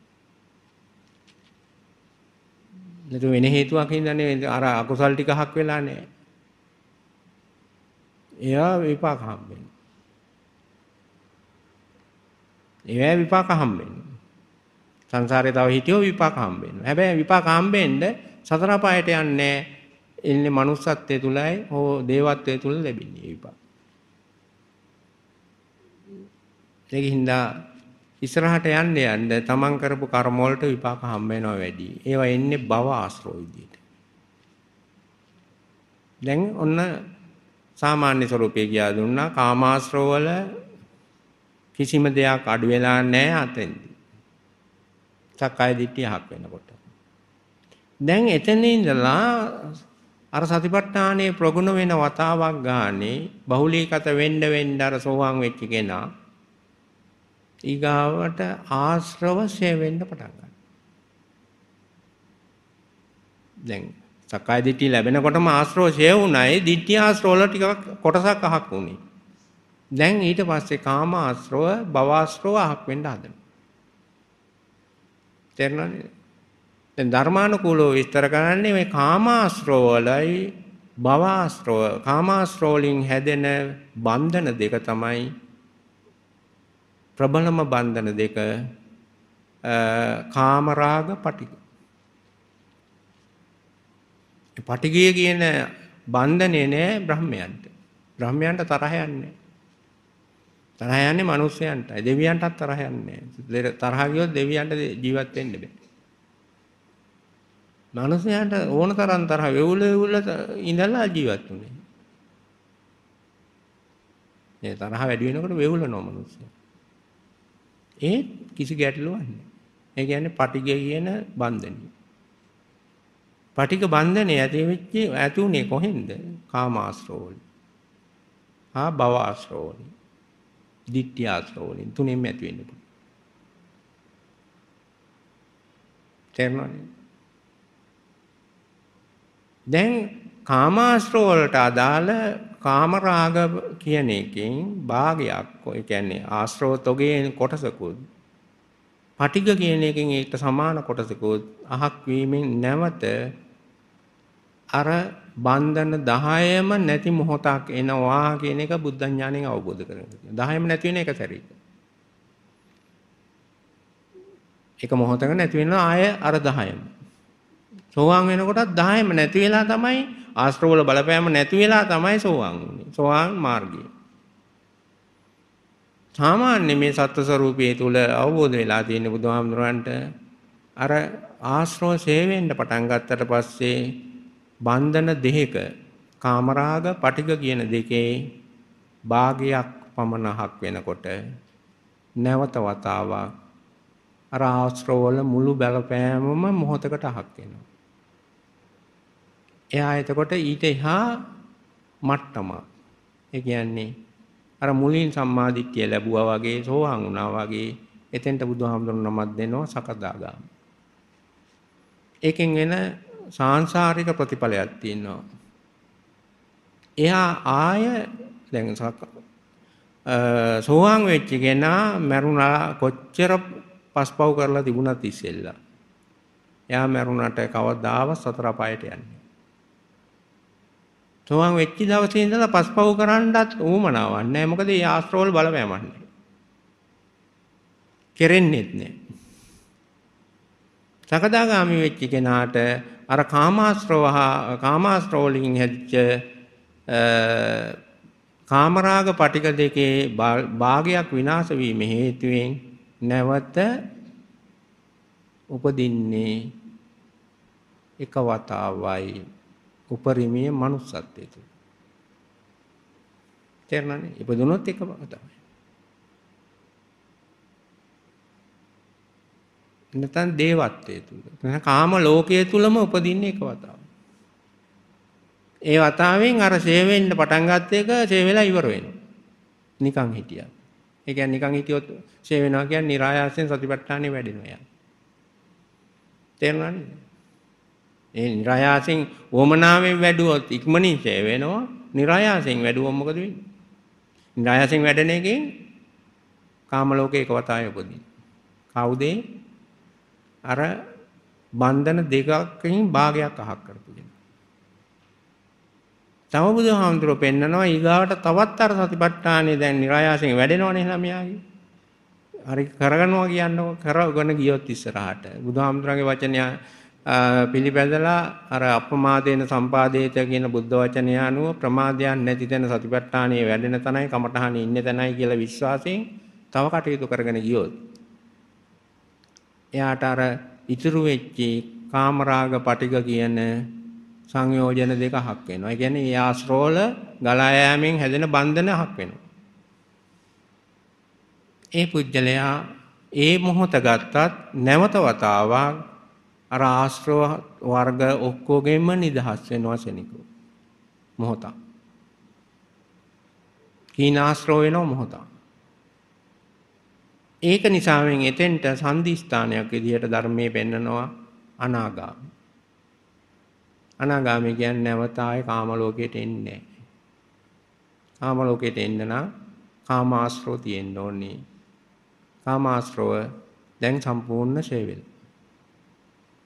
නැතු වෙන හේතුවක් හින්දානේ අර අකුසල් ටික හක් වෙලා නැහැ. එයා විපාක හම්බෙන්නේ. ඒවැ විපාක හම්බෙන්නේ. සංසාරේ තව හිටියෝ විපාක හම්බෙන්නේ. හැබැයි විපාක හම්බෙන්න සතර පායට යන්නේ එන්නේ manussත්වයේ තුලයි හෝ දේවත්වයේ තුල ලැබෙන්නේ විපාක. ඒක හින්දා ඉස්සරහට යන්න යන්න තමන් කරපු කර්ම වලට විපාක හම්බ වෙනවා වැඩි. ඒවා එන්නේ භව ආශ්‍රෝ විදියට. දැන් ඔන්න සාමාන්‍ය ස්වરૂපයේ ගියා දුන්නා කාමාශ්‍රෝ වල කිසිම දෙයක් අඩු වෙලා නැහැ අතෙන්දි. සක්කාය දිට්ඨිය හක් වෙනකොට. දැන් එතන ඉඳලා අර සතිපට්ඨානයේ ප්‍රගුණ වෙන වතාවක් ගානේ බහුලීකත වෙන්න වෙන්න අර සෝවාන් වෙච්ච කෙනා ඊගාවට ආශ්‍රවශය වෙන්න පටන් ගන්නවා. දැන් සක්කාය දිට්ඨිය ලැබෙනකොටම ආශ්‍රවශය වුණයි දිට්ඨි ආශ්‍රවල ටිකක් කොටසක් අහක් වුණේ. දැන් ඊට පස්සේ කාම ආශ්‍රව, භව ආශ්‍රව අහක් වෙන්න හදනවා. තේරෙනවද? දැන් ධර්මානුකූලව විස්තර කරන්නේ මේ කාම ආශ්‍රව වලයි භව ආශ්‍රව, කාම ආශ්‍රව වලින් හැදෙන බන්ධන දෙක තමයි ප්‍රබලම බන්ධන දෙක කාමරාග පටික. පටිගය කියන බන්ධනය නෑ බ්‍රහ්මයන්ට. බ්‍රහ්මයන්ට තරහ යන්නේ. තරහ යන්නේ මිනිස්සයන්ටයි. දෙවියන්ටත් තරහ යන්නේ. තරහ ගියොත් දෙවියන්ට ජීවත් වෙන්න බෑ. මිනිස්සයන්ට ඕන තරම් තරහ වෙවුල වෙවුල ඉඳලා ජීවත් වුනේ. මේ තරහ වැඩි වෙනකොට වෙවුලනවා මිනිස්සයා. ඒ කිසි ගැටලුවක් නැහැ. ඒ කියන්නේ පටිගය කියන බන්ධනය. පටික බන්ධනය ඇති වෙච්ච ඇති උනේ කොහෙන්ද? කාමාශ්‍රෝණ. ආ භවආශ්‍රෝණ. ditthියාශ්‍රෝණ තුනෙන් ඇති වෙන්න පුළුවන්. තේරුණානේ? දැන් කාමාශ්‍රෝණ වලට අදාළ කාමරාග කියන එකෙන් භාගයක් ඒ කියන්නේ ආශ්‍රව තොගේ කොටසකුත් පටිග කියන එකෙන් ඒකට සමාන කොටසකුත් අහක් වීමෙන් නැවත අර බන්ධන 10ම නැති මොහොතක් එනවා කියන එක බුද්ධ ඥාණයෙන් අවබෝධ කරගන්න. 10ම නැති වෙන එක සැරේ. එක මොහොතක නැති වෙනවා ආය අර 10ම. සෝවාන් වෙනකොටත් 10ම නැති වෙලා තමයි ආශ්‍රවවල බලපෑම නැති වෙලා තමයි සෝවාන් වුනේ. සෝවාන් මාර්ගය. සාමාන්‍ය මේ සත්ව ස්වરૂපයේ තුල අවබෝධ වෙලා තියෙන බුදුහාමුදුරන්ට අර ආශ්‍රව සේවෙන්න පටන් ගත්තට පස්සේ බන්ධන දෙහික කාමරාග පටික කියන දෙකේ භාගයක් පමණක් වෙනකොට නැවත වතාවක් අර ආශ්‍රවවල මුළු බලපෑමම මොහොතකට අහක් වෙනවා. එයා එතකොට ඊට එහා මට්ටම. ඒ කියන්නේ අර මුලින් සම්මාදිට්ඨිය ලැබුවා වගේ සෝවාන් වුණා වගේ එතෙන්ට බුදුහාමුදුරන් නමක් දෙනවා සකදාගාම. ඒකෙන් වෙන සාංශාරික ප්‍රතිඵලයක් තියෙනවා. එයා ආය දැන් සෝවාන් වෙච්ච කෙනා මරුණා කොච්චර පස්පව් කරලා තිබුණත් ඉස්සෙල්ලා. එයා මරුණට කවදාවත් සතර පායට යන්නේ. සෝවාන් වෙච්ච දවසේ ඉඳලා පස්පව් කරන්නත් ඌමනාවක් නැහැ. මොකද මේ ආස්ත්‍රෝල් බලපෑමන්නේ. කෙරෙන්නේත් නැහැ. සකදාගාමි වෙච්ච කෙනාට අර කාමාස්ත්‍රවහ කාමාස්ත්‍රෝලින් හැදිච්ච කාමරාග පටික දෙකේ භාගයක් විනාශ වීම හේතුවෙන් නැවත උපදින්නේ එක වතාවයි උපරිමයේ manussත්වයේ තුල. තේරෙනවනේ? ඉපදුනොත් එකම තමයි. නැත්නම් දේවත්වයේ තුල. නැත්නම් කාම ලෝකයේ තුලම උපදින්නේ එක වතාවක්. ඒ වතාවෙන් අර සේවෙන්න පටන් ගත්ත එක සේවෙලා ඉවර වෙනවා. නිකන් හිටියා. ඒ කියන්නේ නිකන් හිටියොත් සේවෙනවා කියන්නේ નિરાයාසයෙන් සතිපට්ඨානෙ වැඩෙනවා යා. තේරුණා නේද? ඒ નિરાයාසෙන් වොමනාවෙන් වැඩුවොත් ඉක්මනින් ඡේ වෙනවා. નિરાයාසෙන් වැඩුවොත් මොකද වෙන්නේ? નિરાයාසෙන් වැඩන එකෙන් කාම ලෝකේ එකවතාවය උපදින. කවුද අර බන්ධන දෙකකින් භාගයක් අහක් කරපු කෙනා. තව බුදුහාමුදුරුව පෙන්නනවා ඊගාවට තවත් අර සතිපට්ඨානේ දැන් નિરાයාසයෙන් වැඩෙනවනේ ළමයාගේ. හරි කරගනවා කියන්නකො කරගෙන ගියොත් ඉස්සරහට. බුදුහාමුදුරන්ගේ වචනය පිළිබැඳලා අර අප්‍රමාදේන සම්පාදේත කියන බුද්ධ වචනය අනුව ප්‍රමාදයන් නැති තැන සතිපට්ඨානයේ වැඩෙන තැනයි කමඨහණේ ඉන්න තැනයි කියලා විශ්වාසයෙන් තව කටයුතු කරගෙන ගියොත් එයාට අර ඉතුරු වෙච්චි කාමරාග පටික කියන සංයෝජන දෙක හක් වෙනවා. ඒ කියන්නේ ඒ ආශ්‍රෝල ගලා යෑමෙන් හැදෙන බන්ධන හක් වෙනවා. ඒ පුජ්‍යලයා ඒ මොහොත ගත්තත් නැවත වතාවක් අර ආශ්‍රව වර්ග ඔක්කොගෙම නිදහස් වෙනවා සෙනිකෝ. මොහොතක්. කීනාශ්‍රව වෙනවා මොහොතක්. ඒක නිසාවෙන් එතෙන්ට සම්දිස්ථානයක් විදිහට ධර්මයේ පෙන්නනවා අනාගාමී. අනාගාමී කියන්නේ නැවත ආයේ කාම ලෝකයට එන්නේ නැහැ. කාම ලෝකයට එන්න නම් කාමාශ්‍රව තියෙන්න ඕනේ. කාමාශ්‍රව දැන් සම්පූර්ණ ශේවිලා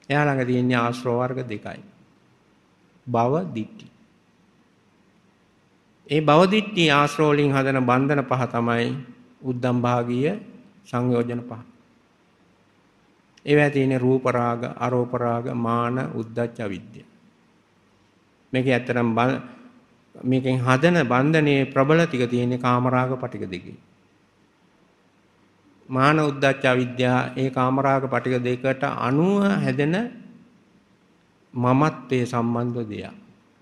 එයා ළඟ තියෙන ආශ්‍රව වර්ග දෙකයි. භව දිට්ඨි. ඒ භව දිට්ඨි ආශ්‍රව වලින් හදන බන්ධන පහ තමයි උද්දම් භාගීය සංයෝජන පහ. ඒවා තියෙන රූප රාග, අරෝප රාග, මාන, උද්දච්ච, අවිද්‍ය. මේක ඇත්තටම මේකෙන් හදන බන්ධනයේ ප්‍රබල ටික තියෙන කාමරාග පටික දෙකේ. මාන උද්දච්ච අවිද්‍යා ඒ කාමරාග පටික දෙකට අනුව හැදෙන මමත්වයේ සම්බන්ධ දෙයක්.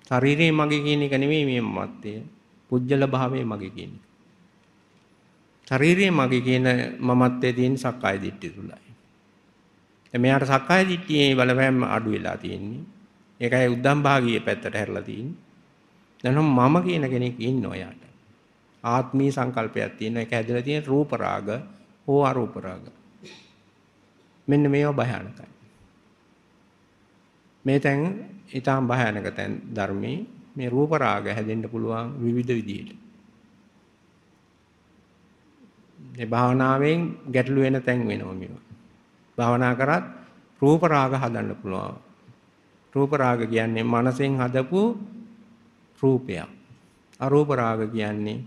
ශරීරේ මගේ කියන එක නෙමෙයි මේ මමත්වය. පුජ්‍යල භාවයේ මගේ කියන එක. ශරීරයේ මගේ කියන මමත්වයේ තියෙන සක්කාය දිට්ඨිය තුලයි. මෙයාට සක්කාය දිට්ඨියේ බලපෑම අඩු වෙලා තියෙන්නේ. ඒකයි උද්දම් භාගයේ පැත්තට හැරලා තියෙන්නේ. දැන් මම කියන කෙනෙක් ඉන්නෝ යාට. ආත්මී සංකල්පයක් තියෙන එක හැදලා තියෙන රූප රාග ඕ අරූප රාග. මෙන්න මේවා භයානකයි. මේ තැන් ඊටාම් භයානක තැන් ධර්මයේ මේ රූප රාග හැදෙන්න පුළුවන් විවිධ විදිහට. මේ භාවනාවෙන් ගැටළු වෙන තැන් වෙනවා මේවා. භාවනා කරත් රූප රාග හදන්න පුළුවන්. රූප රාග කියන්නේ මනසෙන් හදපු රූපයක්. අරූප රාග කියන්නේ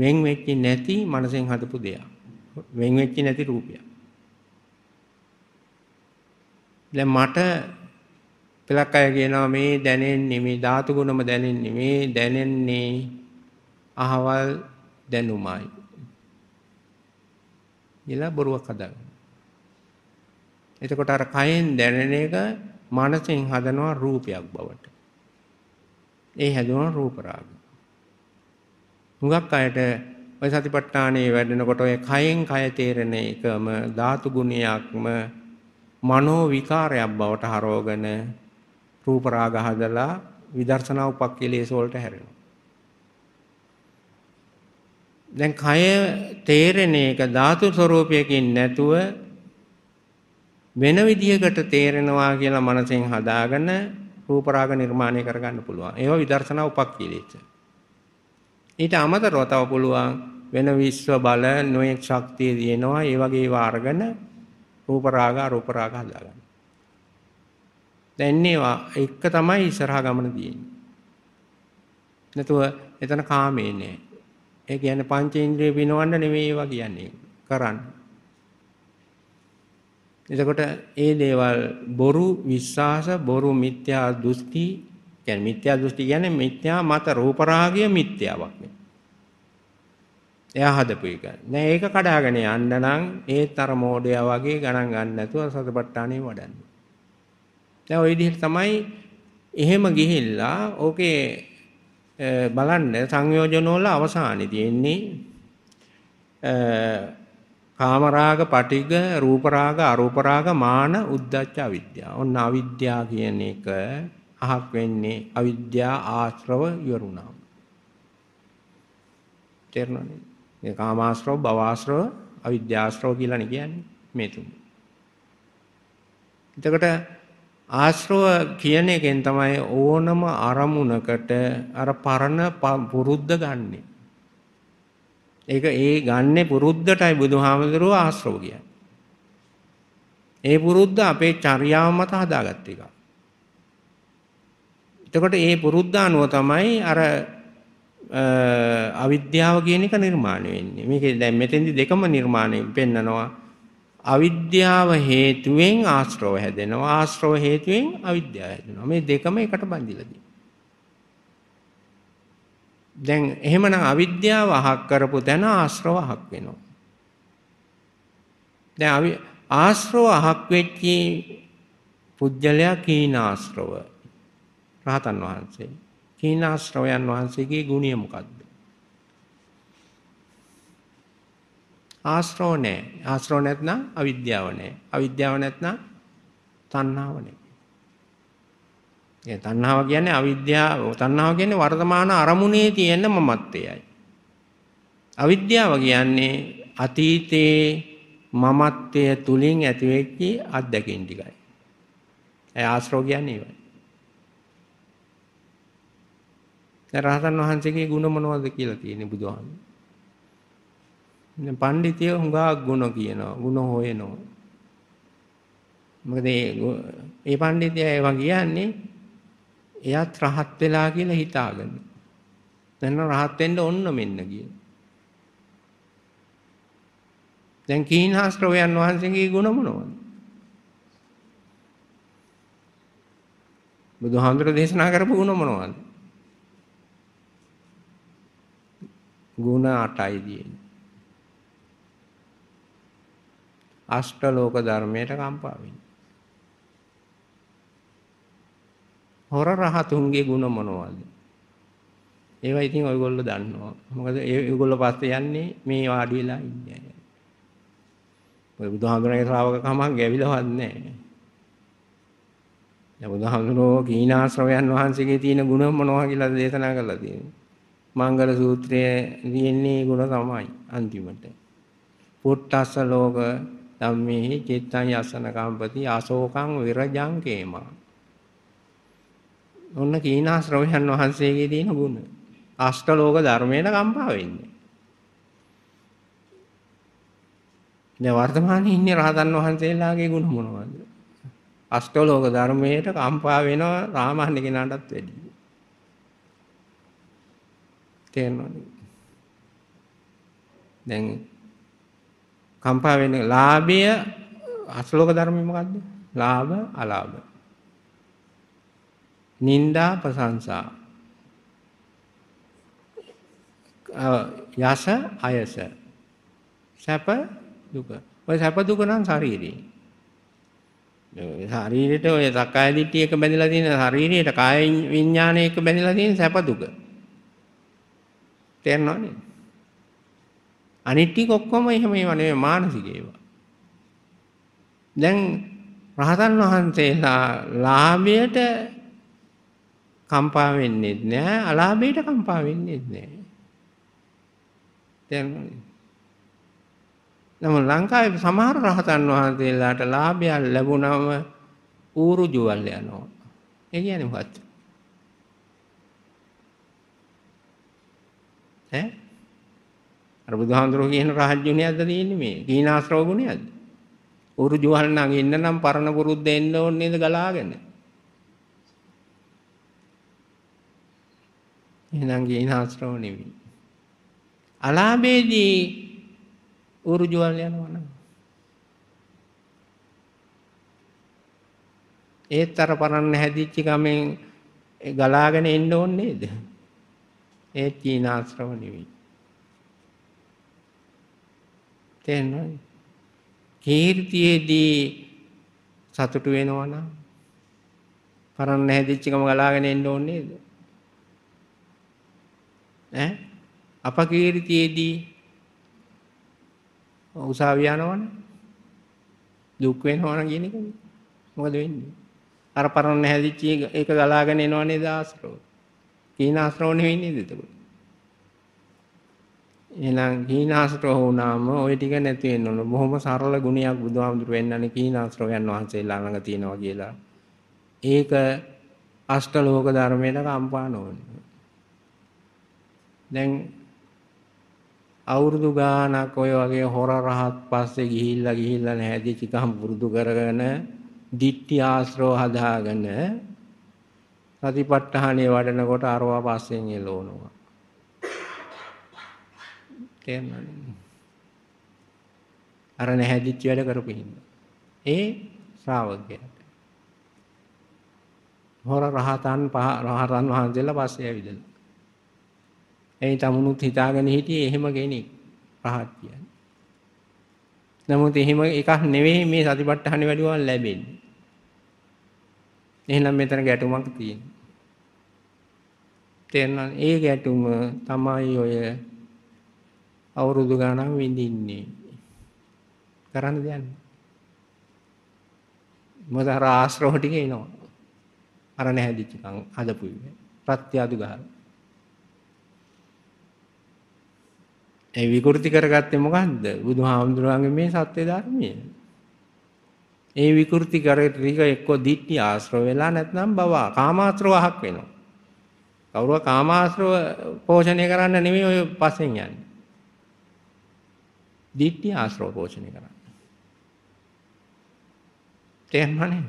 වෙන් වෙච්චි නැති මනසෙන් හදපු දෙයක්. වෙන් වෙච්ච නැති රූපයක්. දැන් මට පෙලක් අය කියනවා මේ දැනෙන්නේ මේ ධාතු ගුණම දැනෙන්නේ මේ දැනෙන්නේ අහවල් දැනුමයි. ඊළඟ බොරුවක් හදාගන්න. එතකොට අර කයෙන් දැනෙන එක මනසෙන් හදනවා රූපයක් බවට. ඒ හැදුණා රූප රාග. හුඟක් අයට ඔය සතිපට්ඨානයේ වැඩෙනකොට ඔය කයෙන් කය තේරෙන එකම ධාතු ගුණයක්ම මනෝ විකාරයක් බවට හරවගෙන රූප රාග හදලා විදර්ශනා උපක්ඛිලේස වලට හැරෙනවා. දැන් කය තේරෙන එක ධාතු ස්වરૂපයකින් නැතුව වෙන විදිහකට තේරෙනවා කියලා මනසෙන් හදාගෙන රූප රාග නිර්මාණය කරගන්න පුළුවන්. ඒවා විදර්ශනා උපක්ඛිලේස. ඊට අමතරව තව පුළුවන් වෙන විශ්ව බල නොයෙක් ශක්තිය දිනනවා ඒ වගේ වාර්ගන රූප රාග අරූප රාග හදාගන්න. දැන් ඒවා එක තමයි ඉස්සරහා ගමන තියෙන්නේ. නැතුව එතන කාමේ නෑ. ඒ කියන්නේ පංචේන්ද්‍රිය විනවන්න නෙමෙයි ඒවා කියන්නේ කරන්න. එතකොට ඒ දේවල් බොරු විශ්වාස බොරු මිත්‍යා දෘෂ්ටි කියන්නේ මිත්‍යා දෘෂ්ටි කියන්නේ මිත්‍යා මත රූපරාගය මිත්‍යාවක් නේ. එයා හදපු එක. නෑ ඒක කඩාගෙන යන්න නම් ඒත් අර මෝඩයා වගේ ගණන් ගන්න නැතුව සතපට්ටානේ වඩන්න. දැන් ওই විදිහට තමයි එහෙම ගිහිල්ලා ඕකේ බලන්න සංයෝජන වල අවසානයේ තියෙන්නේ කාමරාග, පටිග, රූපරාග, අරූපරාග, මාන, උද්දච්ච, අවිද්‍යාව. ඔන්න අවිද්‍යාව කියන එක අහක් වෙන්නේ අවිද්‍යා ආශ්‍රව ඉවරුණා. තේරෙනවද? මේ කාමාශ්‍රව, භවආශ්‍රව, අවිද්‍යාශ්‍රව කියලානේ කියන්නේ මේ තුන. එතකොට ආශ්‍රව කියන එකෙන් තමයි ඕනම අරමුණකට අර පරණ පුරුද්ද ගන්නෙ. ඒක ඒ ගන්නෙ පුරුද්දටයි බුදුහාමුදුරුවෝ ආශ්‍රව කියන්නේ. ඒ පුරුද්ද අපේ චර්යාව මත හදාගත්ත එකක්. එතකොට ඒ පුරුද්ද අනුව තමයි අර අවිද්‍යාව කියන එක නිර්මාණය වෙන්නේ. මේකේ දැන් මෙතෙන්දි දෙකම නිර්මාණය පෙන්නනවා. අවිද්‍යාව හේතුවෙන් ආශ්‍රව හැදෙනවා. ආශ්‍රව හේතුවෙන් අවිද්‍යාව හැදෙනවා. මේ දෙකම එකට බැඳිලාදී. දැන් එහෙමනම් අවිද්‍යාව අහක් කරපු තැන ආශ්‍රව අහක් වෙනවා. දැන් ආශ්‍රව අහක් වෙච්චි පුජ්‍යලයා කීනාශ්‍රව රහතන් වහන්සේ. කීනාශ්‍රවයන් වහන්සේගේ ගුණිය මොකක්ද. ආශ්‍රෝ නෑ ආශ්‍රෝ නැත්නම් අවිද්‍යාව නෑ අවිද්‍යාව නැත්නම් තණ්හාව නෑ ඒ තණ්හාව කියන්නේ අවිද්‍යාව තණ්හාව කියන්නේ වර්තමාන අරමුණේ තියෙන මමත්වයයි අවිද්‍යාව කියන්නේ අතීතේ මමත්වය තුලින් ඇතිවෙච්ච අත්දැකීම් ටිකයි ඒ ආශ්‍රෝ කියන්නේ ඒවයි දැන් රහතන් වහන්සේගේ ಗುಣ මොනවද කියලා තියෙන්නේ බුදුහාමුදුරුවෝ. දැන් පඬිතිය හුඟා ಗುಣ කියනවා. ಗುಣ හොයනවා. මොකද ඒ පඬිතිය ඒවා කියන්නේ එයත් රහත් වෙලා කියලා හිතාගෙන. දැන් රහත් වෙන්න ඕන්න මෙන්න කියලා. දැන් කීනාස්ත්‍රවයන් වහන්සේගේ ගුණ මොනවද? බුදුහාමුදුරේ දේශනා කරපු ගුණ මොනවද? ගුණ 8යි තියෙන්නේ. අෂ්ටලෝක ධර්මයට කම්පා වෙන්නේ. හොර රහතුන්ගේ ಗುಣ මොනවද? ඒවා ඉතින් ඔයගොල්ලෝ දන්නවා. මොකද ඒගොල්ලෝ පස්සේ යන්නේ මේ වාඩි වෙලා ඉන්නේ. ඔය බුදුහාමුදුරගේ ශ්‍රාවක කමක් ගැවිලවත් නැහැ. දැන් බුදුහාමුදුරෝ කීනාශ්‍රවයන් වහන්සේගේ තියෙන ಗುಣ මොනවා කියලා දේශනා කරලා තියෙනවා. මංගල සූත්‍රය ලියන්නේ ගුණ තමයි අන්තිමට. පුට්ටස්ස ලෝක ධම්මේහි චිත්තං යසන කම්පති අශෝකං විරජං කේමා. ඔන්න කීනා ශ්‍රවයන් වහන්සේගේ තියෙන ගුණ. අෂ්ටලෝක ධර්මයට කම්පා වෙන්නේ. දැන් වර්තමානයේ ඉන්නේ රහතන් වහන්සේලාගේ ගුණ මොනවද? අෂ්ටලෝක ධර්මයට කම්පා වෙනවා සාමාන්‍ය කෙනාටත් වැඩියි. තේරෙනවද දැන් කම්පා වෙන ලාභය අශලෝක ධර්මය මොකද්ද ලාභ අලාභ නින්දා ප්‍රශංසා යස අයස සැප දුක ඔය සැප දුක නම් ශරීරේ ශරීරෙට ඔය සක්කාය දිට්ඨිය එක බැඳලා තියෙන ශරීරයට කාය විඥානය එක බැඳලා තියෙන සැප දුක තේරෙනව නේද? අනිත් ටික ඔක්කොම එහෙම ඒවා නෙමෙයි මානසික ඒවා. දැන් රහතන් වහන්සේලා ලාභයට කම්පා වෙන්නේ නැහැ අලාභයට කම්පා වෙන්නේ නැහැ. තේරෙනවද? නමුත් ලංකාවේ සමහර රහතන් වහන්සේලාට ලාභයක් ලැබුණම ඌරුජුවල් යනවා. ඒ කියන්නේ මොකක්ද? ඈ අර බුදුහාඳුරෝ කියන රාජ්‍යුණියක්ද තියෙන්නේ මේ කීනාස්රව ගුණයක්ද උරු ජෝහල් නම් ඉන්න නම් පරණ පුරුද්ද එන්න ඕනේ නේද ගලාගෙන එහෙනම් කීනාස්රව නෙවෙයි අලාභේදී උරු ජෝහල් යනවා නම් ඒත් අර පරන්න හැදිච්ච ගමෙන් ගලාගෙන එන්න ඕනේ නේද ඒ චීනාශ්‍රව නෙවෙයි. තේරෙනවද? කීර්තියේදී සතුටු වෙනවනම් පරණ හැදිච්ච එකම ගලාගෙන එන්න ඕනේ නේද? ඈ අපකීර්තියේදී උසාවිය යනවනම් දුක් වෙනවනම් කියන එක මොකද වෙන්නේ? අර පරණ හැදිච්ච එක ගලාගෙන එනවනේ දාස්රෝ. හීනාශ්‍රෝණි වෙන්නේ නේද එතකොට? එහෙනම් හීනාශ්‍රෝ වුණාම ওই ටික නැති වෙන්න ඕන. බොහොම සරල ගුණයක් බුදුහාමුදුරු වෙන්නන්නේ හීනාශ්‍රෝයන් වහන්සේලා ළඟ තියෙනවා කියලා. ඒක අෂ්ටලෝක ධර්මයට කම්පාන ඕනේ. දැන් අවුරුදු ගානක් ඔය වගේ හොර රහත් පස්සේ ගිහිල්ලා ගිහිල්ලා නැහැදිච්ච කම් පුරුදු කරගෙන ditthi ආශ්‍රව හදාගෙන සතිපට්ඨානය වඩනකොට අරවා පස්සෙන් එළවනවා. තේරුණානේ. අර නැහැදිච්ච වැඩ කරපු හින්දා. ඒ ශ්‍රාවකයාට. හොර රහතන් පහ රහතන් වහන්සේලා පස්සේ ඇවිදලා. එයි තමුණුත් හිතාගෙන හිටියේ එහෙම කෙනෙක් රහත් කියන්නේ. නමුත් එහෙම එකක් නෙවෙයි මේ සතිපට්ඨාන වැඩිවම ලැබෙන්නේ. එහෙනම් මෙතන ගැටුමක් තියෙනවා. තේරෙනවා ඒ ගැටුම තමයි ඔය අවුරුදු ගණන් විඳින්නේ කරන්න දෙයක් මොකද අර ආශ්‍රව ටික එනවා අර නැහැදිච්ච කන් හදපු ප්‍රත්‍යාදු ගහලා ඒ විකෘති කරගත්තේ මොකද්ද බුදුහාමුදුරන්ගේ මේ සත්‍ය ධර්මය ඒ විකෘති කරේ ටික එක්ක දිට්ඨි ආශ්‍රව වෙලා නැත්නම් බව කාමාශ්‍රව අහක් වෙනවා කවුරුව කාමාශ්‍රව පෝෂණය කරන්න නෙමෙයි ඔය පස්සෙන් යන්නේ. දිට්ඨි ආශ්‍රව පෝෂණය කරන්න. තේරුණානේ?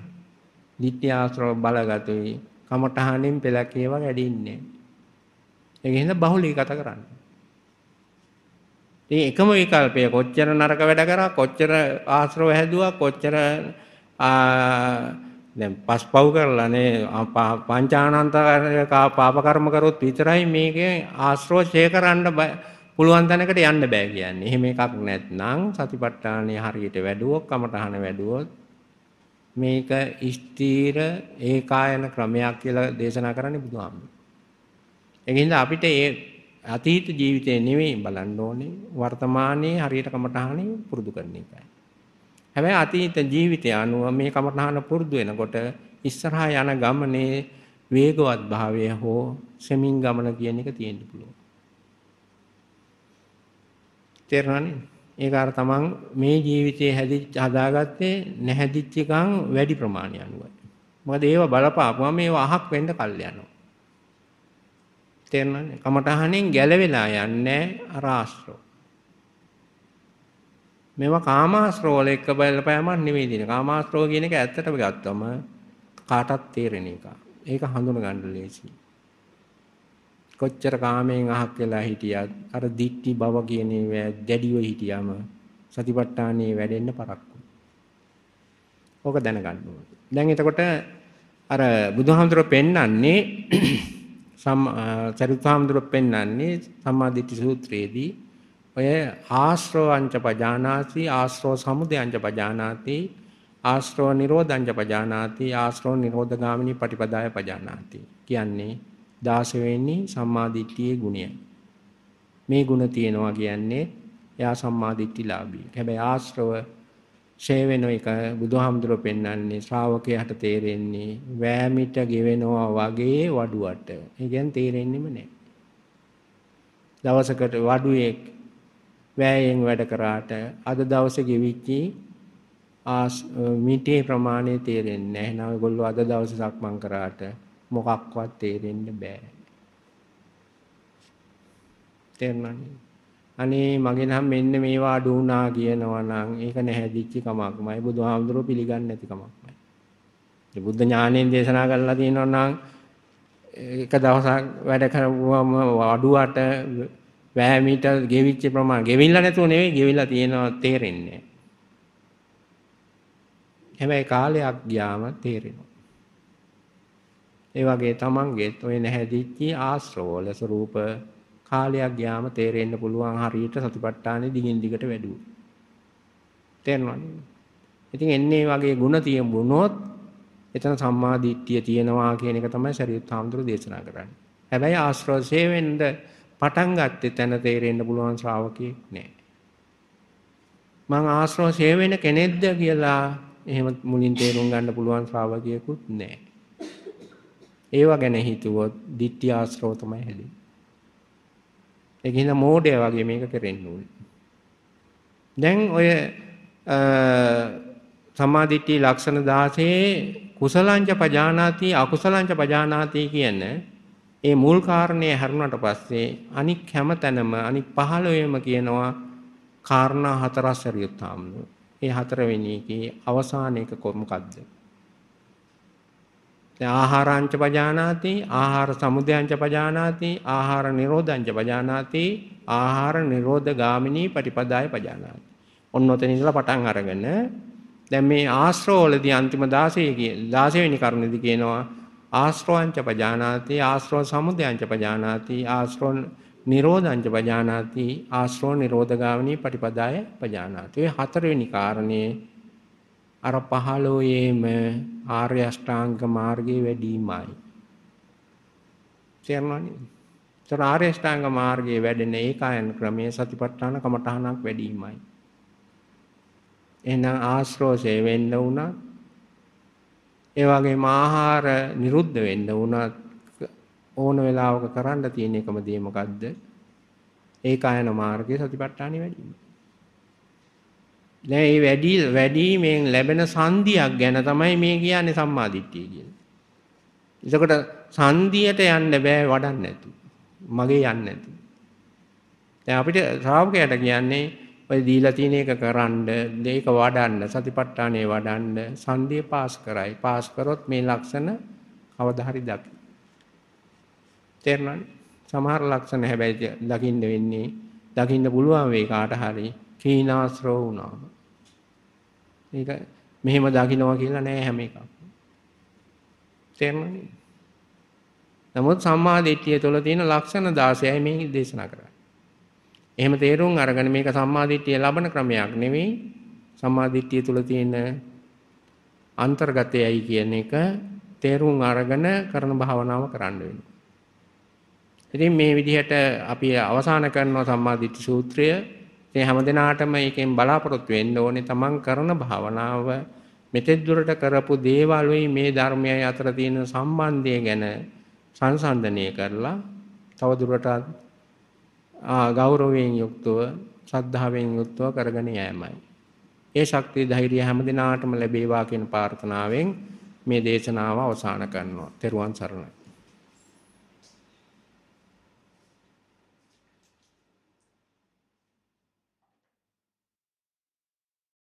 දිට්ඨි ආශ්‍රව බලගතුයි. කමඨහණින් පෙළකේව වැඩින්නේ. ඒක හින්දා බහුලීගත කරන්න. ඉතින් එකම විකල්පය කොච්චර නරක වැඩ කරා කොච්චර ආශ්‍රව හැදුවා කොච්චර ආ දැන් පස්පව් කරලානේ පංචානන්තකාරය පාප කර්ම කරොත් විතරයි මේකේ ආශ්‍රව ශේකරන්න පුළුවන් තැනකට යන්න බෑ කියන්නේ. එහෙම එකක් නැත්නම් සතිපට්ඨානය හරියට වැඩුවොත්, කමඨහන වැඩුවොත් මේක ස්ථීර ඒකායන ක්‍රමයක් කියලා දේශනා කරන්නේ බුදුහාමුදුරුවෝ. ඒකින්ද අපිට ඒ අතීත ජීවිතේ නෙවෙයි බලන්න ඕනේ වර්තමානයේ හරියට කමඨහනේ පුරුදු කරන එකයි. හැබැයි අතීත ජීවිතය අනුව මේ කමඨහන පුරුදු වෙනකොට ඉස්සරහා යන ගමනේ වේගවත් භාවය හෝ සෙමින් ගමන කියන එක තියෙන්න පුළුවන්. තේරෙනවනේ ඒක අර තමන් මේ ජීවිතයේ හැදිච්ච හදාගත්තේ නැහැදිච්ච එකන් වැඩි ප්‍රමාණය අනුවයි මොකද ඒව බලපාපුවම ඒව අහක් වෙන්න කල් යනවා තේරෙනවනේ කමටහනෙන් ගැලවෙලා යන්නේ අර ආශ්‍රෝ මේවා කාමාශ්‍රෝල එක්ක බලපෑමක් නෙවෙයි දින. කාමාශ්‍රෝ කියන එක ඇත්තටම ගත්තම කාටත් තේරෙන එක. ඒක හඳුන ගන්න ලේසි. කොච්චර කාමයෙන් අහක් වෙලා හිටියත් අර දික්ටි බව කියන ඒවා දැඩිව හිටියම සතිපට්ඨානේ වැඩෙන්න පරක්කු. ඕක දැනගන්න ඕනේ. දැන් එතකොට අර බුදුහාමුදුරුව පෙන්වන්නේ [CLEARS THROAT] සම් සරිත්හාමුදුරුව පෙන්වන්නේ සම්මාදිට්ඨි සූත්‍රයේදී ඔය ආශ්‍රෝවංච පජානාති ආශ්‍රෝ සමුදයංච පජානාති ආශ්‍රෝ නිරෝධංච පජානාති ආශ්‍රෝ නිරෝධගාමිනී පටිපදාය පජානාති කියන්නේ 16 වෙනි සම්මාදිට්ඨියේ ගුණය මේ ගුණ තියෙනවා කියන්නේ එයා සම්මාදිට්ඨිලාභී හැබැයි ආශ්‍රව ෂේ වෙන එක බුදුහාමුදුරුව පෙන්වන්නේ ශ්‍රාවකයාට තේරෙන්නේ වෑමිට ගෙවෙනවා වගේ වඩුවට. ඒ කියන්නේ තේරෙන්නේම නැහැ. දවසකට වඩුවේ වෑයෙන් වැඩ කරාට අද දවසේ ගෙවිච්චි මිටේ ප්‍රමාණය තේරෙන්නේ නැහැ. එහෙනම් ඔයගොල්ලෝ අද දවසේ සක්මන් කරාට මොකක්වත් තේරෙන්න බෑ. තේරෙනවනේ. අනේ මගේ නම් මෙන්න මේවා අඩු වුණා කියනවා නම් ඒක නැහැදිච්ච කමක්මයි. බුදුහාමුදුරුවෝ පිළිගන්නේ නැති කමක්මයි. මේ බුද්ධ ඥාණයෙන් දේශනා කරලා තියෙනවා නම් එක දවසක් වැඩ කරපුවම අඩුවට වෑමිට ගෙවිච්ච ප්‍රමාණය ගෙවිලා නැතුව නෙවෙයි ගෙවිලා තියෙනවා තේරෙන්නේ හැබැයි කාලයක් ගියාම තේරෙනවා ඒ වගේ තමන්ගෙත් ඔය නැහැදිච්ච ආශ්‍රවවල ස්වરૂප කාලයක් ගියාම තේරෙන්න පුළුවන් හරියට සතිපට්ඨානේ දිගින් දිගට වැඩුවොත් තේරෙනවනේ ඉතින් එන්නේ වගේ ಗುಣ තියමුනොත් එතන සම්මා දිට්ඨිය තියෙනවා කියන එක තමයි සරියුත් හාමුදුරුවෝ දේශනා කරන්නේ හැබැයි ආශ්‍රව සේවෙන්ද පටන් ගත්තේ තැන තේරෙන්න පුළුවන් ශ්‍රාවකයෙක් නෑ. මං ආශ්‍රව සේවන කෙනෙක්ද කියලා එහෙම මුලින් තේරුම් ගන්න පුළුවන් ශ්‍රාවකයෙකුත් නෑ. ඒවා ගැන හිතුවොත් ditthi ආශ්‍රව තමයි හැදෙන්නේ. ඒක හින්දා මෝඩය වගේ මේක කරෙන්න ඕනේ. දැන් ඔය සමාධිට්ඨි ලක්ෂණ 16 කුසලංච පජානාති අකුසලංච පජානාති කියන්නේ ඒ මුල් කාරණේ හැරුණට පස්සේ අනික් හැම තැනම අනික් 15ම කියනවා කාරණා හතරක් සරියුත් ආමනෝ. ඒ හතරවෙනි එකේ අවසාන එක කොමකද්ද? දැන් ආහාරාංච පජානාති, ආහාර සමුදයංච පජානාති, ආහාර නිරෝධංච පජානාති, ආහාර නිරෝධ ගාමිනී පටිපදාය පජානාති. ඔන්න ඔතන ඉඳලා පටන් අරගෙන දැන් මේ ආශ්‍රවවලදී අන්තිම 16 16 වෙනි කරුණේදී කියනවා ආශ්‍රවංච පජානාති ආශ්‍රව සමුදයංච පජානාති ආශ්‍රව නිරෝධංච පජානාති ආශ්‍රව නිරෝධගාමිනී පටිපදාය පජානාති ඔය හතරවෙනි කාරණේ අර 15ේම ආර්ය අෂ්ටාංග මාර්ගයේ වැඩිමයි තේරුණානේ ඒතර ආර්ය අෂ්ටාංග මාර්ගයේ වැඩෙන ඒකායන ක්‍රමයේ සතිපට්ඨාන කමඨහනක් වැඩිමයි එහෙනම් ආශ්‍රෝෂය වෙන්න උනත් ඒ වගේම ආහාර නිරුද්ධ වෙන්න උනත් ඕන වෙලාවක කරන්න තියෙන එකම දේ මොකද්ද? ඒකායන මාර්ගයේ සතිපට්ඨානෙ වැඩි වීම. දැන් මේ වැඩි වැඩිමෙන් ලැබෙන සංදියක් ගැන තමයි මේ කියන්නේ සම්මාදිට්ඨිය කියන්නේ. එතකොට සංදියට යන්න බෑ වඩන්න නැතු. මගේ යන්න නැතු. දැන් අපිට ශ්‍රාවකයාට කියන්නේ ඔය දීලා තියෙන එක කරන්න ඒක වඩන්න සතිපට්ඨානේ වඩන්න සංධිය පාස් කරයි පාස් කරොත් මේ ලක්ෂණ කවදා හරි දකි තේරෙනවද සමහර ලක්ෂණ හැබැයි දකින්න වෙන්නේ දකින්න පුළුවන් වේ කාට හරි කීනාස්රෝ වුණාම ඒක මෙහෙම දකින්නවා කියලා නෑ හැම එකක් තේරෙනවද නමුත් සම්මා දිට්ඨිය තුළ තියෙන ලක්ෂණ 16යි මේ දේශනා කරන්නේ එහෙම තේරුම් අරගෙන මේක සම්මාදිට්ඨිය ලබන ක්‍රමයක් නෙවෙයි සම්මාදිට්ඨිය තුල තියෙන අන්තර්ගතයයි කියන එක තේරුම් අරගෙන කරන භාවනාව කරන්න වෙනවා. ඉතින් මේ විදිහට අපි අවසන් කරනවා සම්මාදිට්ඨි සූත්‍රය. ඉතින් හැමදිනාටම මේකෙන් බලාපොරොත්තු වෙන්න ඕනේ තමන් කරන භාවනාව මෙතෙක් දුරට කරපු දේවල් මේ ධර්මයයි අතර තියෙන සම්බන්ධය ගැන සංසන්දනය කරලා තව දුරටත් ගෞරවයෙන් යුක්තව ශ්‍රද්ධාවෙන් යුක්තව කරගෙන යෑමයි. ඒ ශක්තිය ධෛර්යය හැමදිනාටම ලැබේවා කියන ප්‍රාර්ථනාවෙන් මේ දේශනාව අවසන් කරනවා. ත්වන් සරණයි.